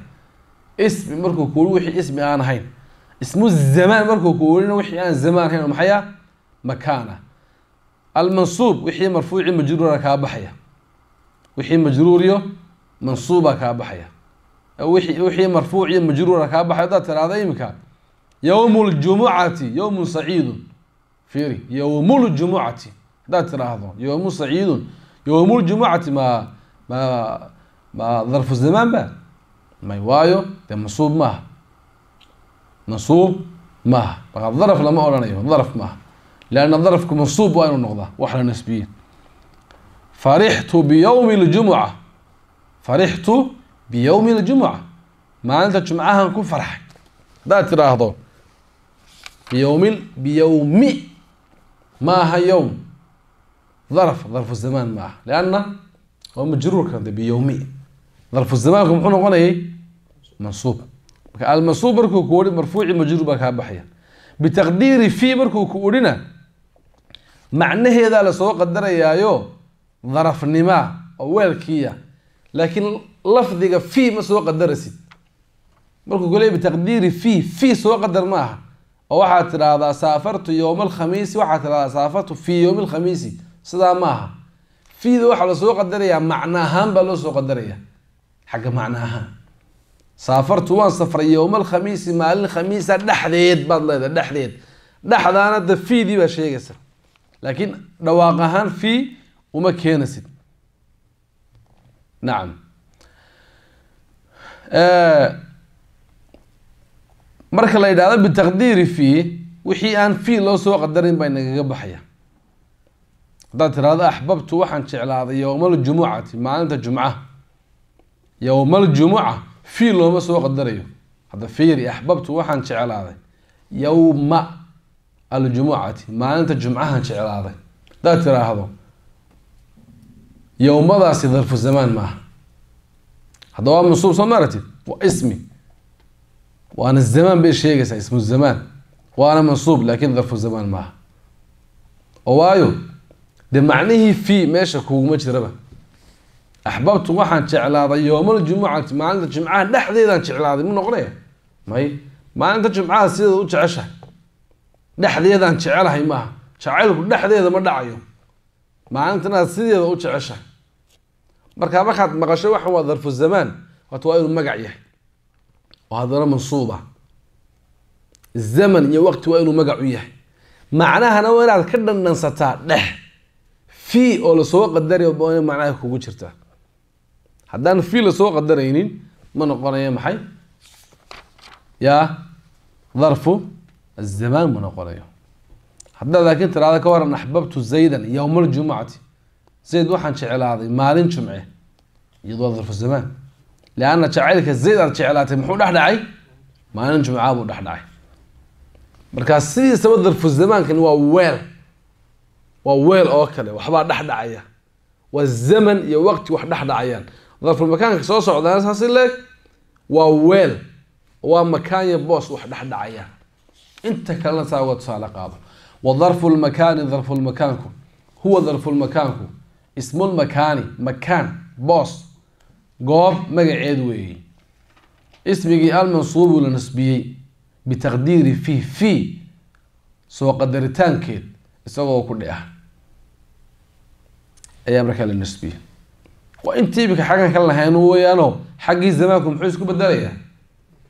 اسم أمريكا وكوري وحي اسم أنا هاي. اسم الزمان أمريكا وكوري وحي أنا الزمان هنا محيا مكانه. المنصوب وحي مرفوع مجرور كاب حيا. wixii majruur iyo mansuuba kaa baxaya wixii marfuuc iyo majruura kaa baxay haddaad tiraahda imika yowm ljumucati yowmun saciidun fiiri yowmuljumucati haddaad tiraahdo yowmu saciidun yowmuljumucati ma ma ma darfu zamaan ba may waayo dee mansuub maaha mansuub maaha markaa daraf lama odhanayo daraf maaha lanna darafku mansuub waa inuu noqdaa wax la nasbiye فرحت بيوم الجمعة فرحت بيوم الجمعة ما أنت جمعها نكون فرح لا هذا بيوم بيوم ما هي يوم ظرف ظرف الزمان ما لأن هو مجرور كان بيومي ظرف الزمان كم حنا قلنا إيه منصوب المنصوب بركو كوري مرفوع مجرور بك بحيا بتقدير في بركو كورينا معنى هذا لسوق قدر يا يو darafnimaa oo weelkiiya laakiin lafdiga fii ma soo qadarasid markuu ku leey bitaqdiiri fii fii soo qadar ma aha oo waxaad tidhaahdaa saafartu yowma alkhamiisi waxaad tidhahdaa saafartu fii yowmi alkhamiisi sidaa ma aha fiida waxaa lasoo qadarayaa macna ahaan baa loo soo qadaraya xagga macna ahaan saafartu waan safray yowma alkhamiisi maalin khamiisa dhexdeed baad leedahay dhexdeed dhexdaana da fiidii baa sheegaysa laakiin dhawaaq ahaan fii uma keenaysid nacam marka la yidhahdo bitaqdiiri fii wixii aan fii loo soo qadarin baa inagaga baxaya haddaad tiraahdo axbabtu waxaan jeclaaday yowma aljumucati maalinta jumca yowma aljumuca fii looma soo qadarayo hadda fiiri axbabtu waxaan jeclaaday yowma aljumucati maalinta jumcahan jeclaaday haddaad tiraahdo يومضاسي ظرف الزمان معه هذا منصوب صمارتي واسمي وانا الزمان بايش هيك اسمه الزمان وانا منصوب لكن ظرف الزمان معه اوايو ده معنيه في ماشي كوما جربه احببت waxaan jeclaaday yoomal jumuca maalinta jumcaha dhexdeedaan jeclaaday mu noqonaya may maalinta jumcaha sideeda u jeceshahay dhexdeedaan jecelahay maaha jacaylku dhexdeeda ma dhacayo maalintan aad sideeda u jeceshahay marka markaad maqasho waxa waa darfu zamaan horta waa inuu magac yahay oo haddana mansuuba zaman iyo waqti waa inuu magac u yahay macnahana waa inaad ka dhandhansataa dhex fii oo lasoo qadaray ba macnaha kugu jirta haddaan fii lasoo qadaraynin ma noqonaya maxay yaa darfu azamaan ma noqonayo haddaad laakiin tiraada ka waran axbabtu zaydan yowma aljumucati zayd waxaan jeclaaday maalin jumce iyadoo darfu zamaan lianna jacaylka zayd aad jeclaatay muxuu dhexdhacay maalin jumcaa buu dhexdhacay markaa sidiisaba darfu zamaankani waa weel waa weel oo kale waxbaa dhexdhacaya waa zaman iyo waqti wax dhexdhacayaan darful makaanka soo socdaan saasi leeg waa weel waa makaanya boos wax dhexdhacayaan inta kalena saa uga tusaale qaado wadarfu lmakaani darfu lmakaanku huwa darfu lmakaanku ismulmakaani makaan boos goob magaceed weeyey ismigii almansuubu la nasbiyey bitaqdiiri fi fi soo qadaritaankeed isagoo ku dheh ayaa markaa la nasbiyey waa inta imika xaggan ka lahayn weyaano xaggii zamaanku muxuu isku bedelayaa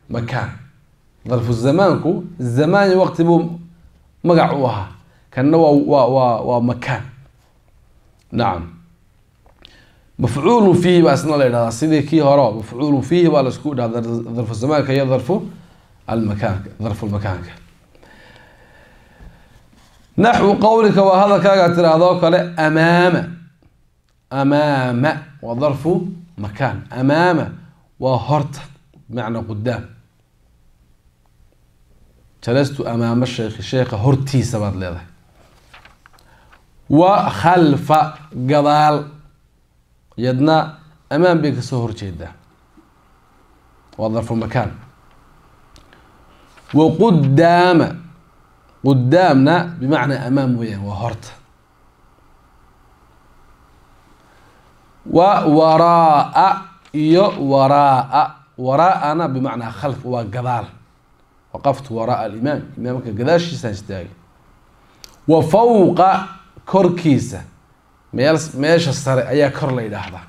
makaan darfu zamaanku zamaani waqti buu magac u ahaa kanna waa waa waa makaan nacam mafcuulun fiihi baa isna la dhahdaa sidii kii hore mafcuulun fiihi baa laisku dhahdaa darfu zamaanka iyo darfu almakaanka darfu lmakaanka naxwu qowlika waa hadalkaagaa tirahdoo kale amaama amaama waa darfu makaan amaama waa horta bimacnaa qudaam jalastu amaama sheekhi sheekha hortiisa baad leedahay wa khalfa gadaal yadna ammaan bay kasoo horjeedaa waa darfu makaan wa qudaama qudaamna bimacnaa amaam weyaan waa horta wa waraa iyo waraa waraaana bimacnaa khalf waa gadaal وقفت وراء الإمام الإمام كذاش سنجتاي وفوق كركيزة ميلس ميش الصري أي كرلا إلى هذا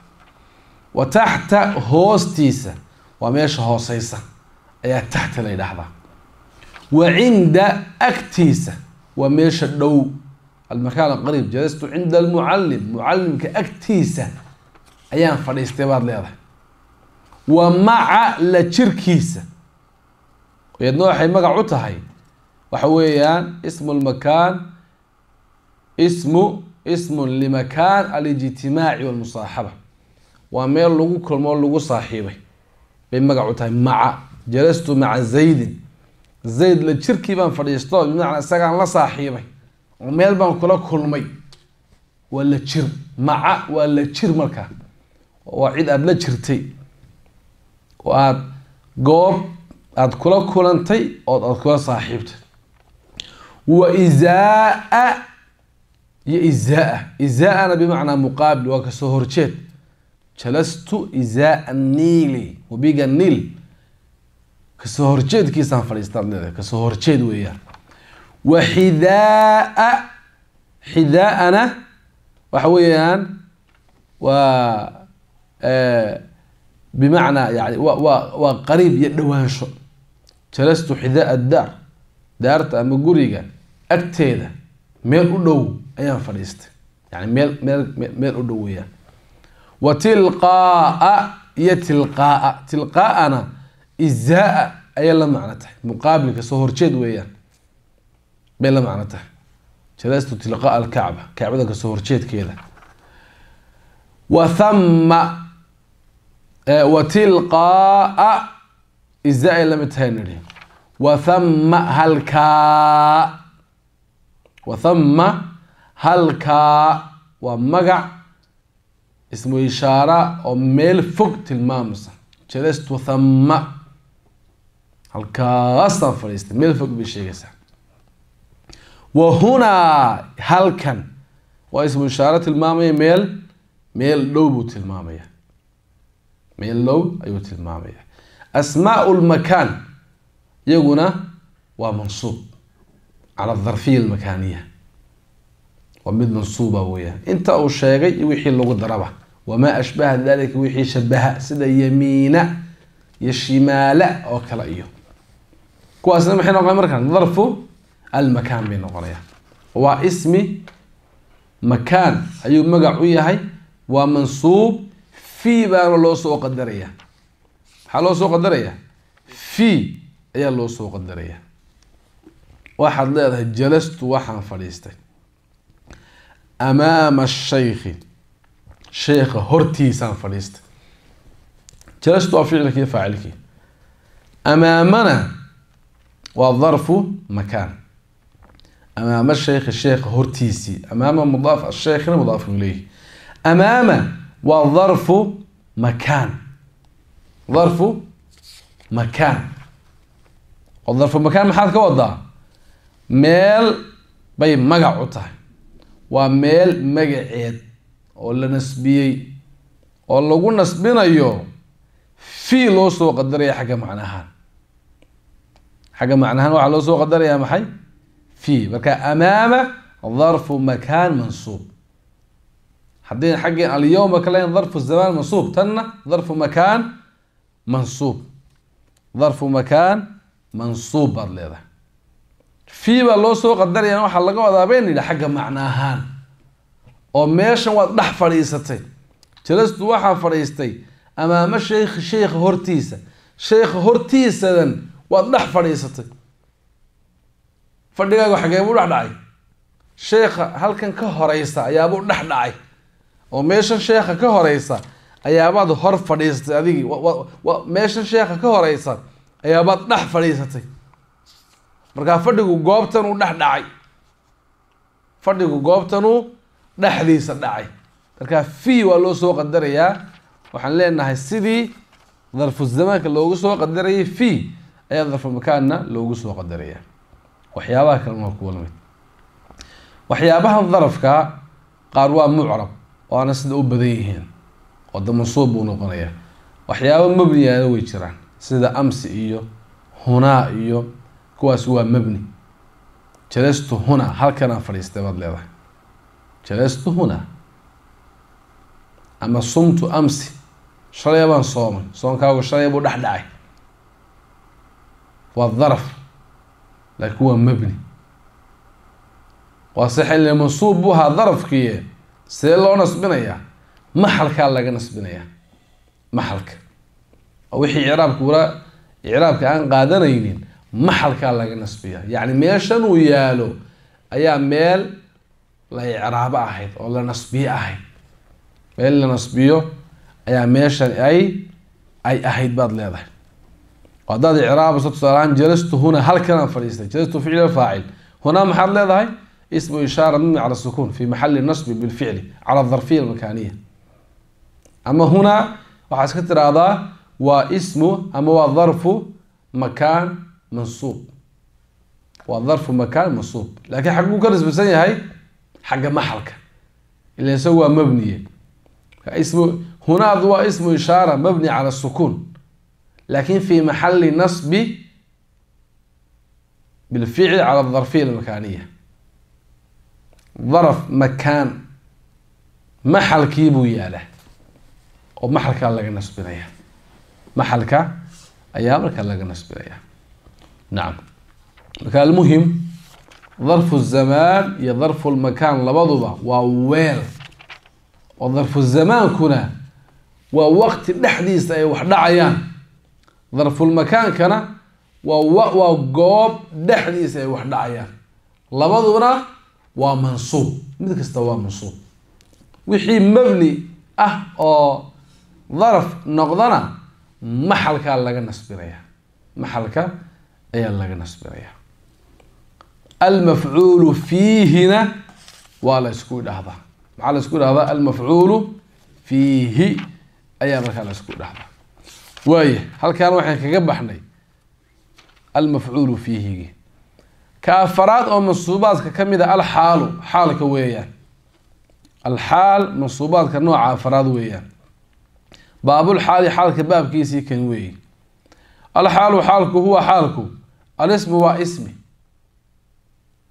وتحت هوستيسة وميش هوسيسة أي تحت إلى هذا وعند أكتيسة وميش الدو المكان القريب جلست عند المعلم معلم كأكتيسة أيام فريستي بعض ومع لتشركيسه eedna waxay magac u tahay waxa weeyaan ismu lmakaan ismu ismun limakaan alijtimaaci walmusaaxaba waa meel lagu kulmo oo lagu saaxiibay bay magac u tahay maca jalastu maca zaydin zayd la jirkii baan fadhiisto bimacnaa isagaan la saaxiibay oo meel baan kula kulmay waa la jir maca waa la jir markaa waa cid aada la jirtay oo aada goob aada kula kulantay ood aada kula saaxiibtay wa izaaa iyo izaaa izaaana bimacnaa muqaabil waa kasoo horjeed jalastu izaaa niili wabiga niil kasoo horjeedkiisaan fadhiistaad leedahay kasoo horjeed weeyaan wa xidaa xidaaana waxa weeyaan waa bimacnaa yani wa waa waa qariib iyo dhowaansho jalastu xidaa addaar daarta ama guriga agteeda meel u dhow ayaan fadhiistay yani meel meel meel u dhow weeyaan wa tilqaaa iyo tilqaaa tilqaana izaa ayay la macno tahay muqaabilka soo horjeed weeyaan bay la macno tahay jalastu tilqaaa alkacba kacbada kasoo horjeedkeeda wa thama wa tilqaaa iza ay lamid tahay nidhi wahamma halkaa wathamma halkaa waa magac ismu ishaara oo meel fog tilmaamsa jalastu thamma halkaasaan fadhiistay meel fog bay sheegaysaa wa hunaa halkan waa ismu ishaaro tilmaamaya meel meel dhow buu tilmaamaya meel dhow ayuu tilmaamaya asmaa lmakaan iyaguna waa mansuub cala adarfiya almakaaniya waa mid mansuuba weyaan inta uu sheegay iyo wixii lagu daraba wamaa ashbaha dalika wixii shabaha sida yamiina iyo shimaala oo kale iyo kuwaasna maxay noqonaya markaan darfu almakaan bay noqonayaan waa ismi makaan ayuu magac u yahay waa mansuub fii baana loo soo qadarayaa maxaa loo soo qadaraya fii ayaa loo soo qadaraya waxaad leedahay jalastu waxaan fadhiistay amaama ashaykhi sheekha hortiisaan fadhiistay jalastu waa ficilkii iyo faacilkii amaamana waa darfu makaan amaama sheekhi sheekha hortiisii amaama mudaaf asheekhina mudaafun ileyhi amaama waa darfu makaan dharfu makaan oo dharfu makaan maxaad ka wadaa meel bay magac u tahay waa meel magaceed oo la nasbiyey oo lagu nasbinayo fii loo soo qadaraya xagga macnahaan xagga macnahaan waxaa loo soo qadarayaa maxay fii marka amaama dharfu makaan mansuub haddayn xaggeen alyowma ka lahayn zamaan mansuub tanna dharfu makaan mansuub darfu makaan mansuub baad leedahay fii baa loo soo qadarayaan waxaa laga wadaa bayn yidhi xagga macno ahaan oo meeshan waad dhex fadhiisatay jalastu waxaa fadhiistay amaamo sheikh sheikha hortiisa sheekha hortiisadan waad dhex fadhiisatay fadhigaagu xagee buu dhex dhacay sheikha halkan ka horeysa ayaabuu dhex dhacay oo meeshan sheekha ka horeysa ayaabaad hor fadhiisatay adigii meesha sheekha ka horeysan ayaabaad dhex fadhiisatay markaa fadhigu goobtanuu dhex dhacay fadhigu goobtanuu dhexdiisa dhacay markaa fee waa loo soo qadarayaa waxaan leenahay sidii darfu zamaanka loogu soo qadarayay fee ayaa darfu makaanna loogu soo qadarayaa waxyaabaha kalena kuwa lamid waxyaabahan darafka qaar waa mucrab waana sida u badan yihiin wada mansuub buu noqonayaa waxyaabo mabniyaana way jiraan sida amsi iyo hunaa iyo kuwaas waa mabni jalastu hunaa halkanaan fadhiistay baad leedahay jalastu hunaa ama sumtu amsi shalay baan soomay soonkaagu shalay buu dhexdhacay waa daraf laakiin waa mabni waa sax ile mansuub bu ahaa darafkiie see loo nasbinayaa maxalkaa laga nasbinaya maxalka wixii icraabku wala aan qaadanaynin maxalkaa laga nasbiya yacni meeshan uu yaalo ayaa meel la icraabo ahayd oo la nasbiyo ahayd meel la nasbiyo ayaa meeshan ay ay ahayd baad leedahay haddaad icraabayso tusaalahaan jalastu huna halkanaan fadhiistay jalastu ficla faacil hunaa maxaad leedahay ismu ishaara mimi cala sukuun fi maxali nasbi bilficli cala adarfiya almakaaniya ama hunaa waxaa iska tiraahdaa waa ismu ama waa darfu makaan mansuub waa darfu makaan mansuub laakiin xagguu ka nisbaysan yahay xagga maxalka ila isagu waa mabniye ismu hunaad waa ismu ishaara mabni cala sukuun laakin fi maxali nasbi bilficil cala darfiya almakaaniya darf makaan maxalkii buu yaalaa oo maxalkaa laga nasbinaya maxalka ayaa markaa laga nasbinaya nacam marka almuhim darfu zamaan iyo darfu lmakaan labaduba waa weel oo darfu zamaankuna waa waqti dhexdiisa ay wax dhacayaan darfulmakaankana waa waa goob dhexdiisa ay wax dhacayaan labaduna waa mansuub mid kasta waa mansuub wixii mabni ah oo daraf noqdana maxalkaa laga nasbinayaa maxalka ayaa laga nasbinayaa almafcuulu fiihina waa laysku dhahdaa maxaa la isku dhahdaa almafcuulu fiihi ayaa markaa la dhahdaa waaya halkan waxaan kaga baxnay almafcuulu fiihigi ka afaraad oo mansuubaadka ka mid a alxaalu xaalka weeyaan alxaal mansuubaadka nooca afaraad weeyaan baabulxaali xaalka baabkiisii kan weeye alxaalu xaalku huwa xaalku alismu waa ismi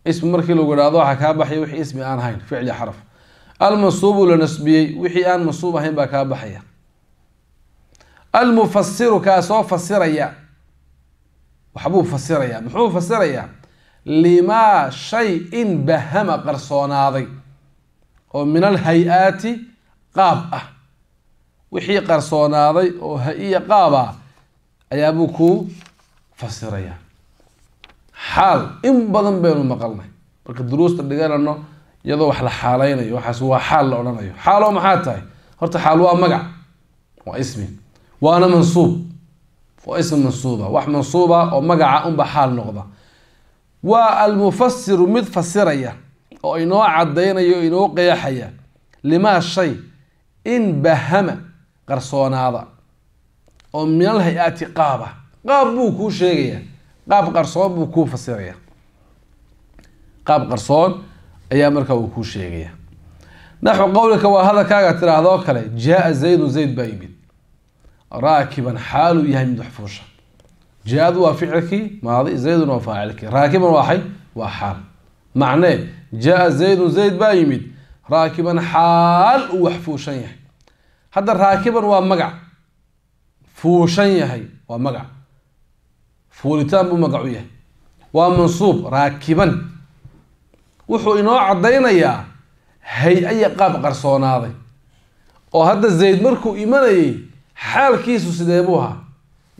ismi markii lagu idhaahdo waxaa kaa baxaya wixii ismi aan ahayn ficli xaraf almansuubu la nasbiyey wixii aan mansuub ahayn baa kaa baxaya almufasiru kaasoo fasiraya waxbuu fasirayaa muxuu fasirayaa limaa shay in bahama qarsoonaaday oo min alhay-aati qaab ah wixii qarsoonaaday oo ha iyo qaaba ayaabuu ku fasirayaa xaal in badan baynu maqalnay marka duruusta dhiganano iyadoo wax la xaalaynayo waxaas waa xaal la odhanayo xaalo maxaa tahay horta xaal waa magac waa ismi waana mansuub waa ismi mansuuba wax mansuuba oo magaca unba xaal noqda waa almufasiru mid fasiraya oo inoo cadaynayo oo inoo qeexaya limaa shay in bahama qarsoonaada oo minal hay-ati qaaba qaab buu kuu sheegayaa qaab qarsoon buu kuu fasirayaa qaab qarsoon ayaa markaa uu kuu sheegayaa naxu qowlika waa hadalkaaga tirahdoo kale jaa-a zaydun zayd baa yimid raakiban xaaluu yahay mid waxfuusha jaa-adu waa ficilkii maadi zaydun waa faacilkii raakiban waaxay waa xaal macnee jaa-a zaydun zayd baa yimid raakiban xaal uu waxfuushan yahay hadda raakiban waa magac fuushan yahay waa magac fuulitaan buu magacu yahay waa mansuub raakiban wuxuu inoo caddaynayaa hay aya qaab qarsoonaaday oo hadda zayd markuu imanayey xaalkiisu sidee buu ahaa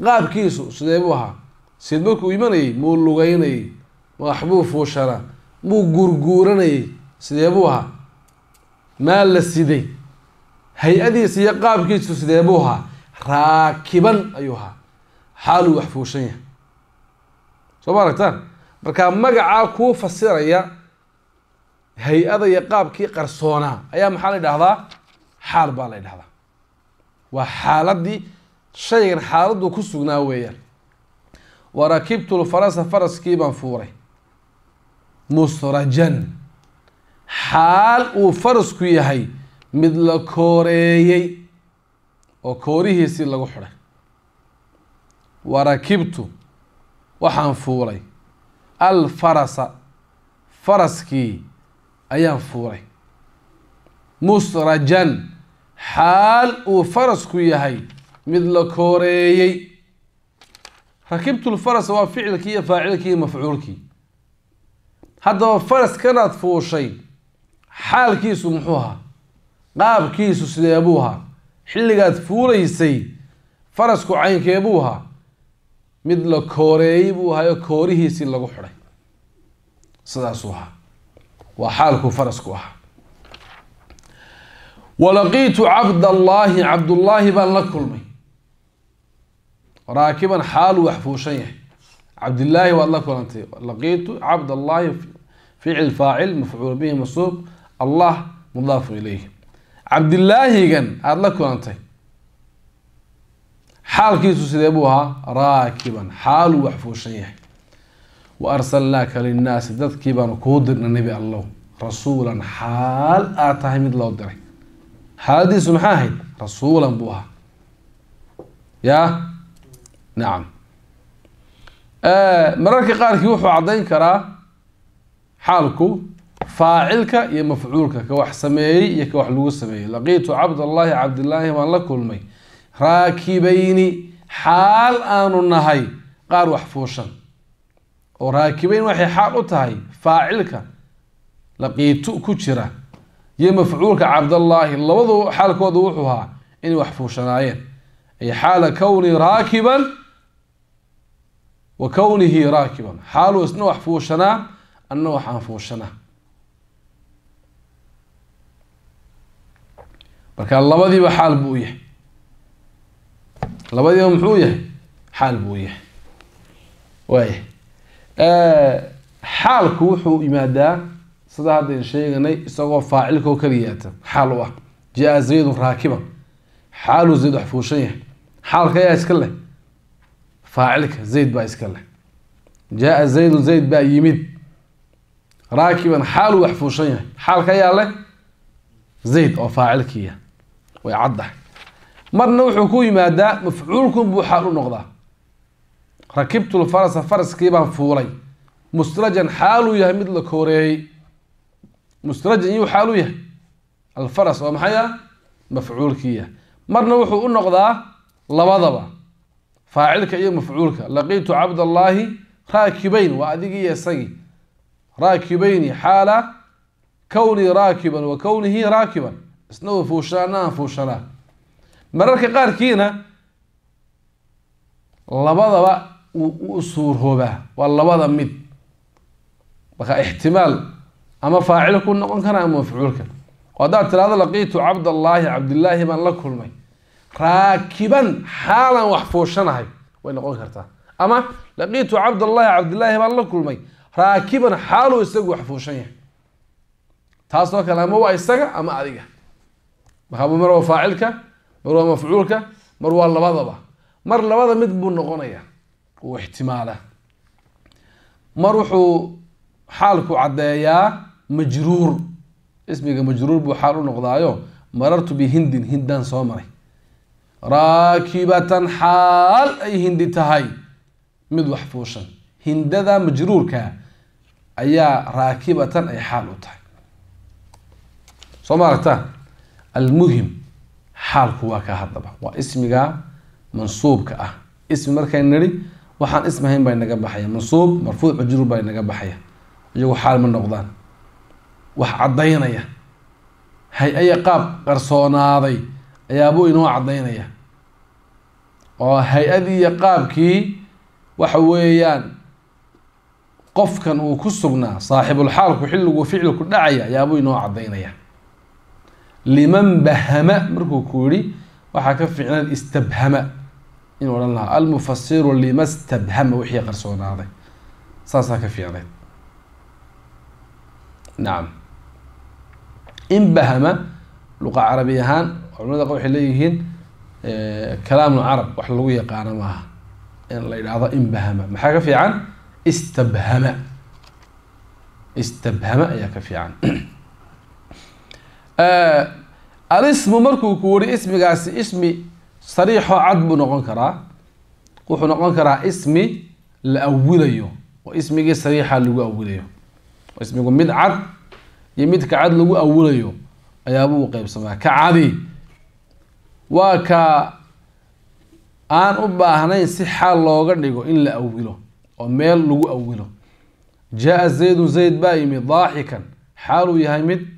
qaabkiisu sidee buu ahaa sayd markuu imanayay muu lugeynayay waxbuu fuushanaa muu guurguuranayay sidee buu ahaa maa la siday hay-adiisa iyo qaabkiisu sidee buu ahaa raakiban ayuu ahaa xaaluu wax fuushan yahay soo ma aragtaan markaa magacaa kuu fasiraya hay-ada iyo qaabkii qarsoonaa ayaa maxaa la dhahdaa xaal baa la idhahdaa waa xaaladii shaygan xaaladdu ku sugnaa weeyaan wa lfarasa faraskii baan fuuray musrajan xaal uu farasku yahay mid la kooreeyey oo koorihiisii lagu xidhay wa rakibtu waxaan fuulay alfarasa faraskii ayaan fuulay musrajan xaal uu farasku yahay mid la kooreeyey rakibtu lfaras waa ficilkii iyo faacilkii iyo mafcuulkii haddaba faraskanaad fuushay xaalkiisu muxuu ahaa qaabkiisu sidee buu ahaa xilligaad fuulaysay farasku caynkee buu ahaa mid la kooreeyey buu ahaa ahaayoo koorihiisii lagu xidhay sidaasuu ahaa waa xaalkuu farasku ahaa walaqiitu cabdallaahi cabdullaahi baan la kulmay raakiban xaalu wax fuushan yahay cabdillaahi waad la kulantay laqiitu cabd allaahi ficil faacil mafcuul bihi masuub allah mudaafu ilayhi cabdillaahigan aada la kulantay xaalkiisu sidee buu ahaa raakiban xaaluu wax fooshan yahay wa arsalnaaka linnaasi dadkii baanu kuu dirnay nebi allow rasuulan xaal aad tahay mid loo diray xaaladiisu maxaa ahayd rasuulan buu ahaa yaa nacam mararka qaarkii wuxuu caddayn karaa xaalku faacilka iyo mafcuulka ka wax sameeyey iyo ka wax lagu sameeyey laqiitu cabdallaahi cabdilaahi waan la kulmay raakibayni xaal aanu nahay qaar wax fuushan oo raakibayn waxay xaal u tahay faacilka laqiitu ku jira iyo mafcuulka cabdallaahi labadu xaalkoodu wuxuu ahaa inay wax fuushanaayeen ay xaala kownii raakiban wa kownihi raakiban xaaluu isna wax fuushanaa anna waxaan fuushanaa markaa labadiiba xaal buu u yahay labadiiba muxuu yahay xaal buu u yahay waaya xaalku wuxuu yimaadaa sida haddaynu sheeganay isagoo faacilkao keliyaata xaal u ah jaa-a zaydun raakiban xaalu zayd wax fuushan yahay xaalka ayaa iska leh faacilka zayd baa iska leh jaa-a zaydun zayd baa yimid raakiban xaaluu wax fuushan yahay xaalka ayaa leh zayd oo faacilkiiya ويعضه مرنا وحكوي مادا مفعولكم بحر النقضة ركبت الفرس فرس كيبا فوري مسترجا حالو يا مثل كوري مسترجا يو حالو الفرس ومحيا مفعولك مر مرنا وحو النقضة لبضبة فاعلك يا مفعولك لقيت عبد الله راكبين وأديك يا سي راكبين حال كوني راكبا وكونه راكبا isna u fuushaana aan fuushanaa mararka qaarkiina labadaba wuu u suuroobaa waa labada mid markaa ixtimaal ama faacil ku noqon kara ama mafcuulka oo haddaad tirahdo laqiitu cabd allaahi cabdillaahi baan la kulmay raakiban xaalan wax fuushanahay way noqon kartaa ama laqiitu cabdallaahi cabdillaahi baan la kulmay raakiban xaaluu isagu wax fuushan yahay taasoo kale ama waa isaga ama adiga maxaabuu mar waa faacilka mar waa mafcuulka mar waa labadaba mar labada mid buu noqonaya uu ixtimaala mar wuxuu xaalku caddeeyaa majruur ismiga majruur buu xaal u noqdaayo marartu bihindin hindaan soo maray raakibatan xaal ay hindi tahay mid wax fuushan hindada majruurka ayaa raakibatan ay xaal u tahay soo ma aragtaa almuhim xaalku waa kaa haddaba waa ismigaa mansuubka ah ismi markayn nidhi waxaan ism baa inaga baxaya mansuub marfuuc ujru baa inaga baxaya iyagu xaal ma noqdaan wax caddaynaya hay-aya qaab qarsoonaaday ayaabuu inoo caddaynaya oo hay adii iyo qaabkii waxa weeyaan qofkan uu ku sugnaa saaxibulxaalku xilligu ficilku dhacaya ayaabuu inoo caddaynaya liman bahama markuu ku yihi waxaa ka fiicnaan istabhama inuu odhan lahaa almufasiru lima stabhama wixii qarsoonaaday saasaa ka fiicneed nacam in bahama luqa carabi ahaan culamada waxay leeyihiin eh, kalaamu carab wax lagu yaqaano maaha in la yidhaahdo in bahama maxaa ka fiican istabhama istabhama ayaa ka fiican alismu markuu ku wari ismigaasi ismi sariixoo cad buu noqon karaa wuxuu noqon karaa ismi la awilayo oo ismigii sariixa lagu awilayo ismigu mid cad iyo midka cad lagu awilayo ayaabuu qeybsamaa ka cadi waa ka aan u baahnayn si xaal looga dhigo in la awilo oo meel lagu awilo jaa zaydun zayd baa yimid daaxikan xaaluu yahay mid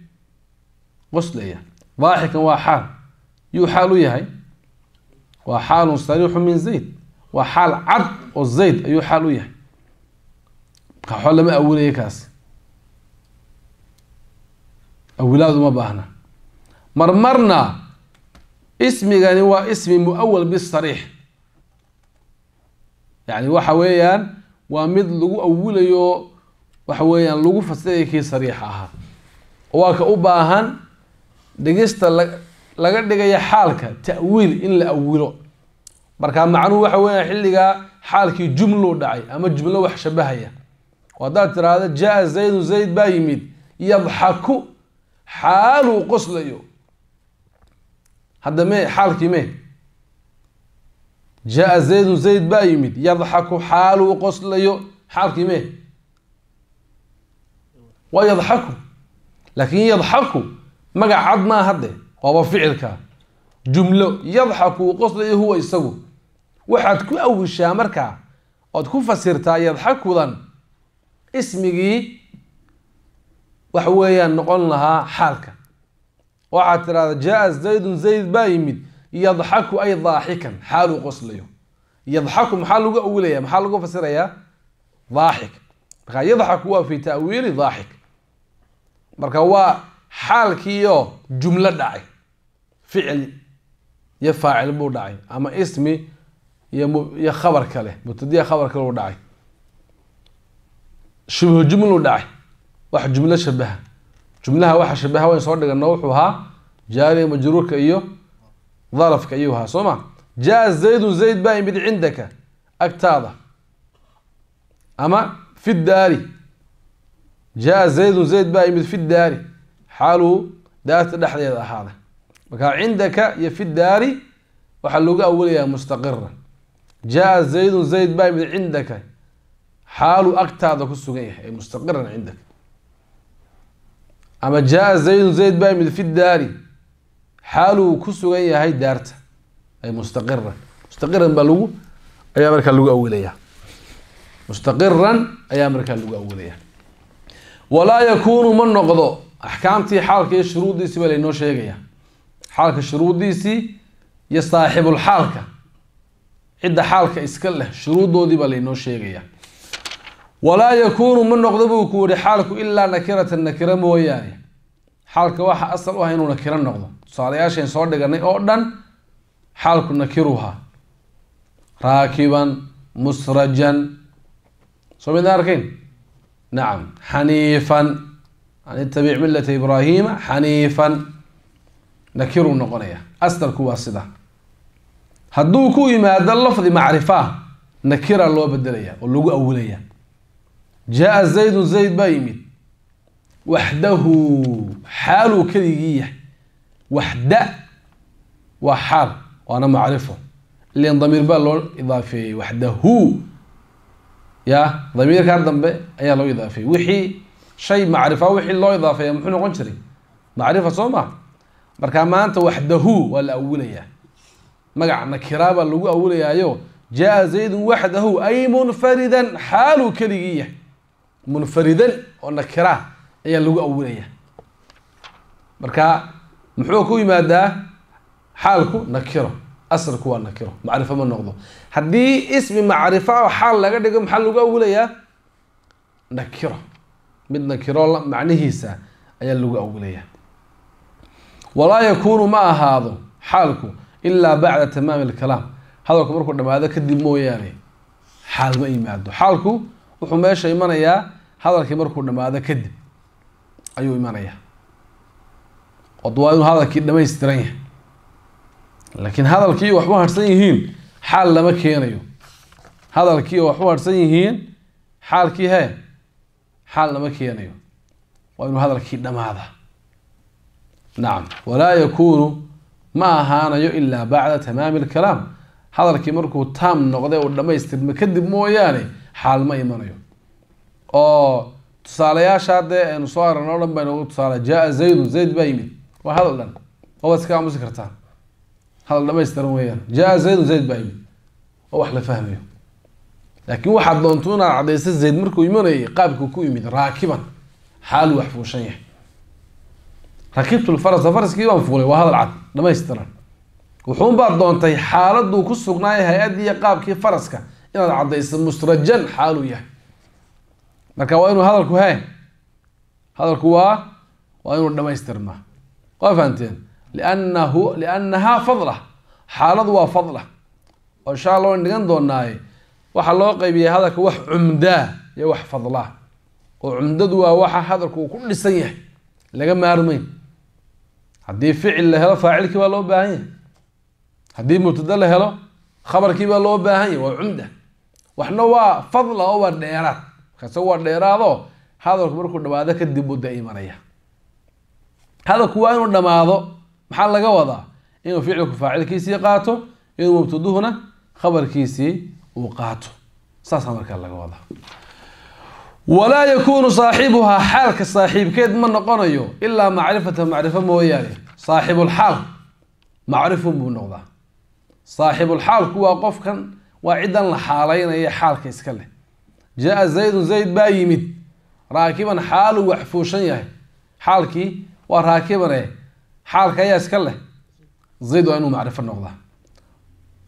qoslaya daaxikan waa xaal yuu xaal u yahay waa xaalun sariixu min zayd waa xaal cad oo zayd ayuu xaal u yahay kaxoo lama awilaya kaas awilaadu ma baahna marmarna ismigani waa ismi muawal bisariix yacni waxa weeyaan waa mid lagu awilayo waxa weeyaan lagu fasiraya kii sariixa ahaa oo waa ka u baahan dhigista laga dhigaya xaalka ta'wiil in la awilo marka macnuhu waxa weeyaan xilligaa xaalkii jumlu dhacay ama jumlo wax shabahaya oo haddaad tiraahda jaa zaydun zayd baa yimid yadxaku xaaluu qoslayo hadda me xaalkii me jaa zaydun zayd baa yimid yadxaku xaaluu qoslayo xaalkii me waa yadxaku laakin yadxaku magac cad maa hadde waaba ficilka jumlo yadxaku qoslayo huwa isagu waxaad ku awishaa markaa ood ku fasirtaa yadxakudan ismigii waxa weeyaan noqon lahaa xaalka waxaad tidhahda jaa a zaydun zayd baa yimid yadxaku ay daaxikan xaaluu qoslayo yadxaku maxaa lagu awilaya maxaa lagu fasirayaa daaxik markaa yadxaku waa fi taawiili daaxik marka waa xaalkiioo jumlo dhacay ficil iyo faacil buu dhacay ama ismi iyo iyo khabar kale mubtadiya khabar kale u dhacay shubhu jumlu dhacay wax jumlo shabaha jumlaha waxa shabaha wayn soo dhigano wuxuu ahaa jaariga majruurka iyo darafka iyuu ahaa soo ma jaa zaydun zayd baa imid cindaka agtaada ama fi daari jaa zaydun zayd baa imid fi daari xaaluu daarta dhexdeeda ahaada markaa cindaka iyo fi daari waxaa lagu awalayaa mustaqira jaa zaydun zayd baa imid cindaka xaalu agtaada ku sugan yahay ay mustaqiran cindaka ama jaa zaydun zayd baa imid fi daari xaaluu ku sugan yahay daarta ay mustaqiran mustaqiran baa lagu ayaa markaa lagu awalayaa mustaqiran ayaa markaa lagu awalayaa walaa yakunu ma noqdo أحكامتي حالك الشروطي سوى لي نوشي غيا حالك الشروطي سي يستاحب الحالك عند حالك إسكله شروط دو دي بالي نوشي غيا ولا يكون من نقضبه كوري حالك إلا نكرة النكرة موياني حالك واحا أصل وهينو نكرة النقضة صالي عشان صور دي قرني أعدن حالك نكروها راكبا مسرجا سوى من داركين نعم حنيفا an ittabic millata ibraahima xaniifan nakiruu noqonaya astarku waa sida hadduu ku yimaado lafdi macrifaa nakira loo bedelaya oo lagu awilaya jaa zaydun zayd baa yimid waxdahu xaaluu keligii yahay waxda waa xaal waana macrifo ilan damiir baa loo idaafeeyey waxdahu ya damiirkaa dambe ayaa loo idaafeeyey wixii shay macrifa wixii loo idaafaya muxuu noqon jiray macrifa soo ma markaa maanta waxdahu waa la awilayaa magac nakira baa lagu awilayaayo jaa zaydun waxdahu ay munfaridan xaaluu keligii yahay munfaridan oo nakiraa ayaa lagu awilaya marka muxuu ku yimaadaa xaalku nakiro asalku waa nakiro macrifo ma noqdo haddii ismi macrifa oo xaal laga dhigo maxaa lagu awilayaa nakiro midna kiroo macnihiisa ayaa lagu awilaya walaa yakuunu ma ahaado xaalku ilaa bacda tamaami alkalaam hadalku markuu dhammaado kadib mooyaane xaal ma yimaado xaalku wuxuu meesha imanayaa hadalkii markuu dhammaado kadib ayuu imanayaa od waa inuu hadalkii dhamaystiran yahay laakiin hadalkii waxba harsan yihiin xaal lama keenayo hadalkii waxba harsan yihiin xaalkii hee حال لما كيانيو وإنه هذا الكيد نعم ولا يكون ما هانيو إلا بعد تمام الكلام هذا الكيد مركو تام نغذي ولما يستر مكدب مو يعني حال ما يمانيو أو تصالي عشاد إن صار نورم بينو تصالي جاء زيد زيد بايمي وهذا لن هو سكام سكرتان هذا لما يستر مو جاء زيد زيد بايمي أو أحلى فهمي laakiin waxaad doonto inaad cadayso zayd markuu imanayay qaabkuu ku imid raakiban xaalu wax fuushan yahay rakibtulfarasa faraskii baan fuulay waa hadal cad dhamaystiran wuxuunbaad doontay xaaladuu ku sugnaaya hay-addiiyo qaabkii faraska inaad cadayso musrajan xaaluu yahay marka waa inuu hadalku hayn hadalku waa waa inuu dhamaystirmaa waa fahamteen liannahu liannahaa fadla xaaladu waa fadla oo insha allah wayn dhigan doonaaye وحلو قيبي هذاك وح عمدة يا وح فضلا وعمدة دوا وح هذاك وكل سيء لقمة أرمين هدي فعل له فاعل كي والله باهي هدي مبتدا له خبر كي والله باهي وعمدة وحنا وا فضلا او ديرات كسو ديرات هذاك بركو دباده كديبو دائما ريا هذاك هو انو دماده محل لغا ودا انو فعل كفاعل كي سيقاتو انو مبتدو هنا خبر كيسي uu qaato saasaa markaa laga wadaa walaa yakuunu saaxibuhaa xaalka saaxiibkeed ma noqonayo ilaa macrifata macrifo mooyaane saaxibulxaal macrifun buu noqdaa saaxibulxaalku waa qofkan waa cidan la xaalaynaya xaalka iska leh jaa-a zaydun zayd baa yimid raakiban xaalu wax fuushan yahay xaalkii waa raakibane xaalka ayaa iska leh zayd waa inuu macrifo noqdaa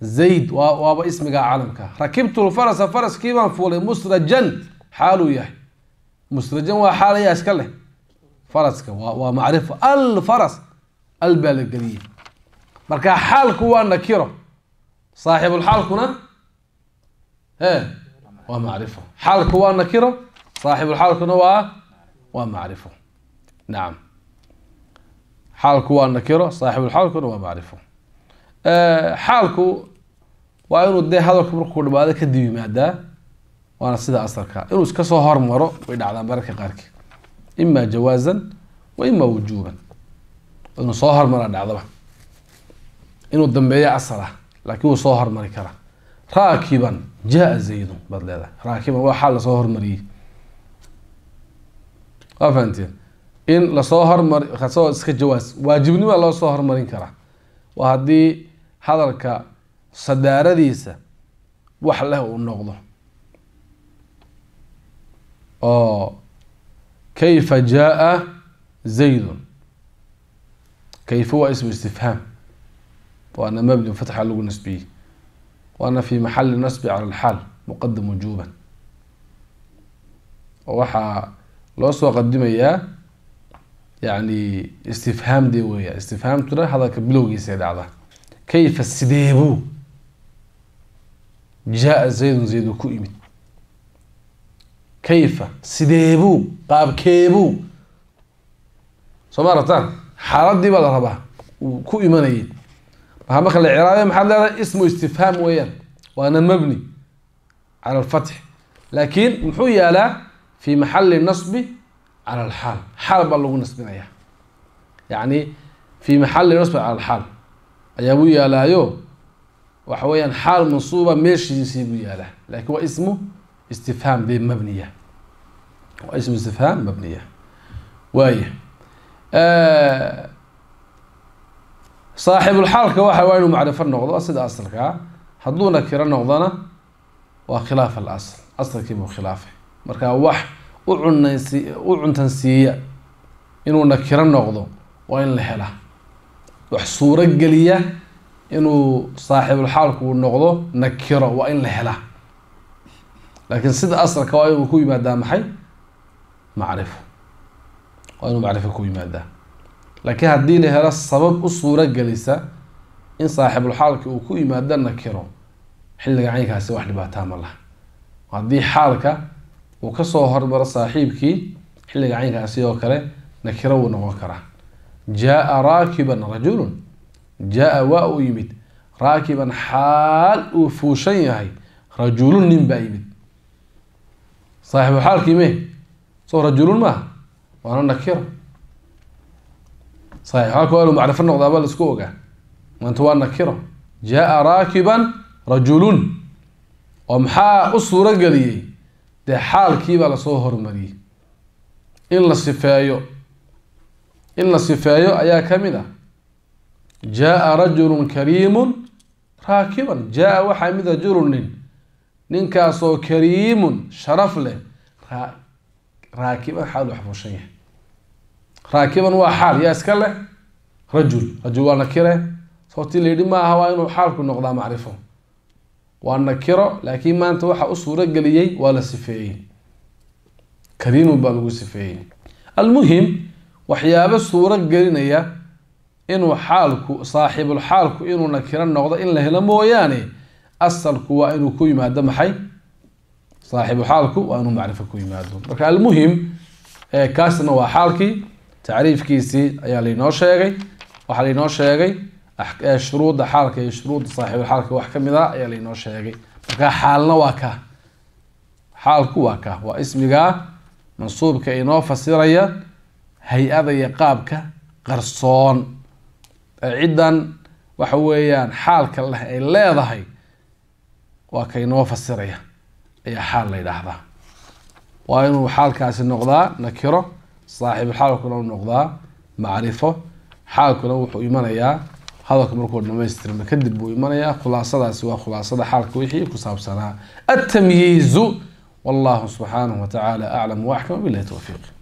زيد وابا اسمك كا ركبت الفرس فرس كيفان فولي مسرجن حالو يحي مسرجن وحال يا اسكله فرسك ومعرفه الفرس البلدية بركا حالك وانا نكيرو صاحب الحال كنا ها ومعرفه حالك وانا كيرو صاحب الحال كنا و... ومعرفه نعم حالك وانا نكيرو صاحب الحال كنا ومعرفه أه، حالكو waa inuu dee hadalku markuu dhibaado kadib yimaadaa waana sida asarka inuu iska soo hormaro way dhacdaa mararka qaarkeed imaa jawaazan wa ima wujuuban inuu soo hormara dhacdaba inuu dambeeyo asar ah, laakiin wuu soo hormari karaa raakiban jaa zaydun baad leedahay raakiban waa xaal lasoo hormariyey waa fahanteen in lasoo hormar asagoo iska jawaas waajibnima loo soo hormarin karaa waa haddii hadalka صدارة wax وحله uu آه كيف جاء زيد كيف هو اسم استفهام وانا مبني فتح على نسبي وانا في محل نسبي على الحال مقدم وجوبا وحا لو قدم إياه يعني استفهام دي ويا استفهام ترى هذا كبلوغي سيد عضا كيف السديبو jaa zaydun zaydu ku imid kayfa sideebuu qaabkeebuu soo maarataan xaaladii baa la rabaa uu ku imanayay maa marka la ciraabay maxaad leedahay ismu istifhaam weeyaan waana mabni cala alfatx laakiin muxuu yaalaa fi maxali nasbi cala alxaal xaal baa lagu nasbinayaa yacni fi maxali nasbi cala alxaal ayaabuu yaalaayo waxa weyaan xaal mansuuba meeshiisii bu yaalaa lakin waa ismu istifhaam de mabniya waa ismu istifhaam mabniya waaya saaxibulxaalka waxa waa inuu macrifo noqdo sida asalkaa hadduuna kiro noqdona waa khilaaf alasl asalkiibuu khilaafay marka wax u cunans u cuntansiiya inuu nakiro noqdo waa in la helaa wax suurogeliya inuu uu noqdo nakiro waa in la hela laakiin sida asalka waa inuu ku yimaadaa maxay macrifo waa inuu macrifo ku yimaadaa laakiin haddii la helo sabab u suuro in saaxiibulxaalki uu ku yimaado nakiro xilliga caynkaasi wax dhibaataa ma laha haddii xaalka uu kasoo hormaro saaxiibkii xilliga caynkaasi oo kale nakiro wuu noqon karaa jaa raakiban rajulun jaa waa uu yimid raakiban xaal uu fuushan yahay rajulun nin baa yimid saaxibu xaalkii me so rajulun maaha waana nakiro saxibu xaalka waa lu macrifo noqdaa baa laisku ogaa maanta waa nakiro jaa raakiban rajulun oo maxaa u suuro geliyey dee xaalkiibaa lasoo hormariyey in la sifeeyo in la sifeeyo ayaa ka mid ah jaa rajulun kariimun raakiban jaa waxaa mida juru nin ninkaasoo kariimun sharaf leh raakiban xaal xafuushan yahay raakiban waa xaal yaa iska leh rajul rajul waa nakire sababtii la yidhi maaha waa inuu xaalku noqdaa macrifo waa nakiro laakiin maanta waxaa u suurageliyey waa la sifeeyey kariimun baa lagu sifeeyey almuhim waxyaabo suuro gelinaya inuu xaalku saaxiibulxaalku inuu nakiro noqdo in la helo mooyaane asalku waa inuu ku yimaado maxay saaxiibulxaalku waa inuu macrifo ku yimaado marka almuhim ee kaasna waa xaalkii tacriifkiisii ayaa laynoo sheegay waxaa laynoo sheegay ah, shuruudda xaalka iyo shuruudda saaxiibulxaalka wax kamid a ah ayaa laynoo sheegay marka xaalna waa ka xaalku waa ka waa ismigaa mansuubka inoo fasiraya hay-ada iyo qaabka qarsoon ciddan waxa weeyaan xaalka leh ay leedahay waa ka inoo fasiraya ayaa xaal la yidhaahdaa waa inuu xaalkaasi noqdaa nakiro xaalkuna u noqdaa macrifo xaalkuna wuxuu imanayaa hadalka markuu dhamaystirma kadib buu imanayaa khulaasadaasi waa khulaasada xaalka wixii ku saabsanaa altamyiizu wallahu subxaanahu watacaala aclam waaxkam bilahi towfiiq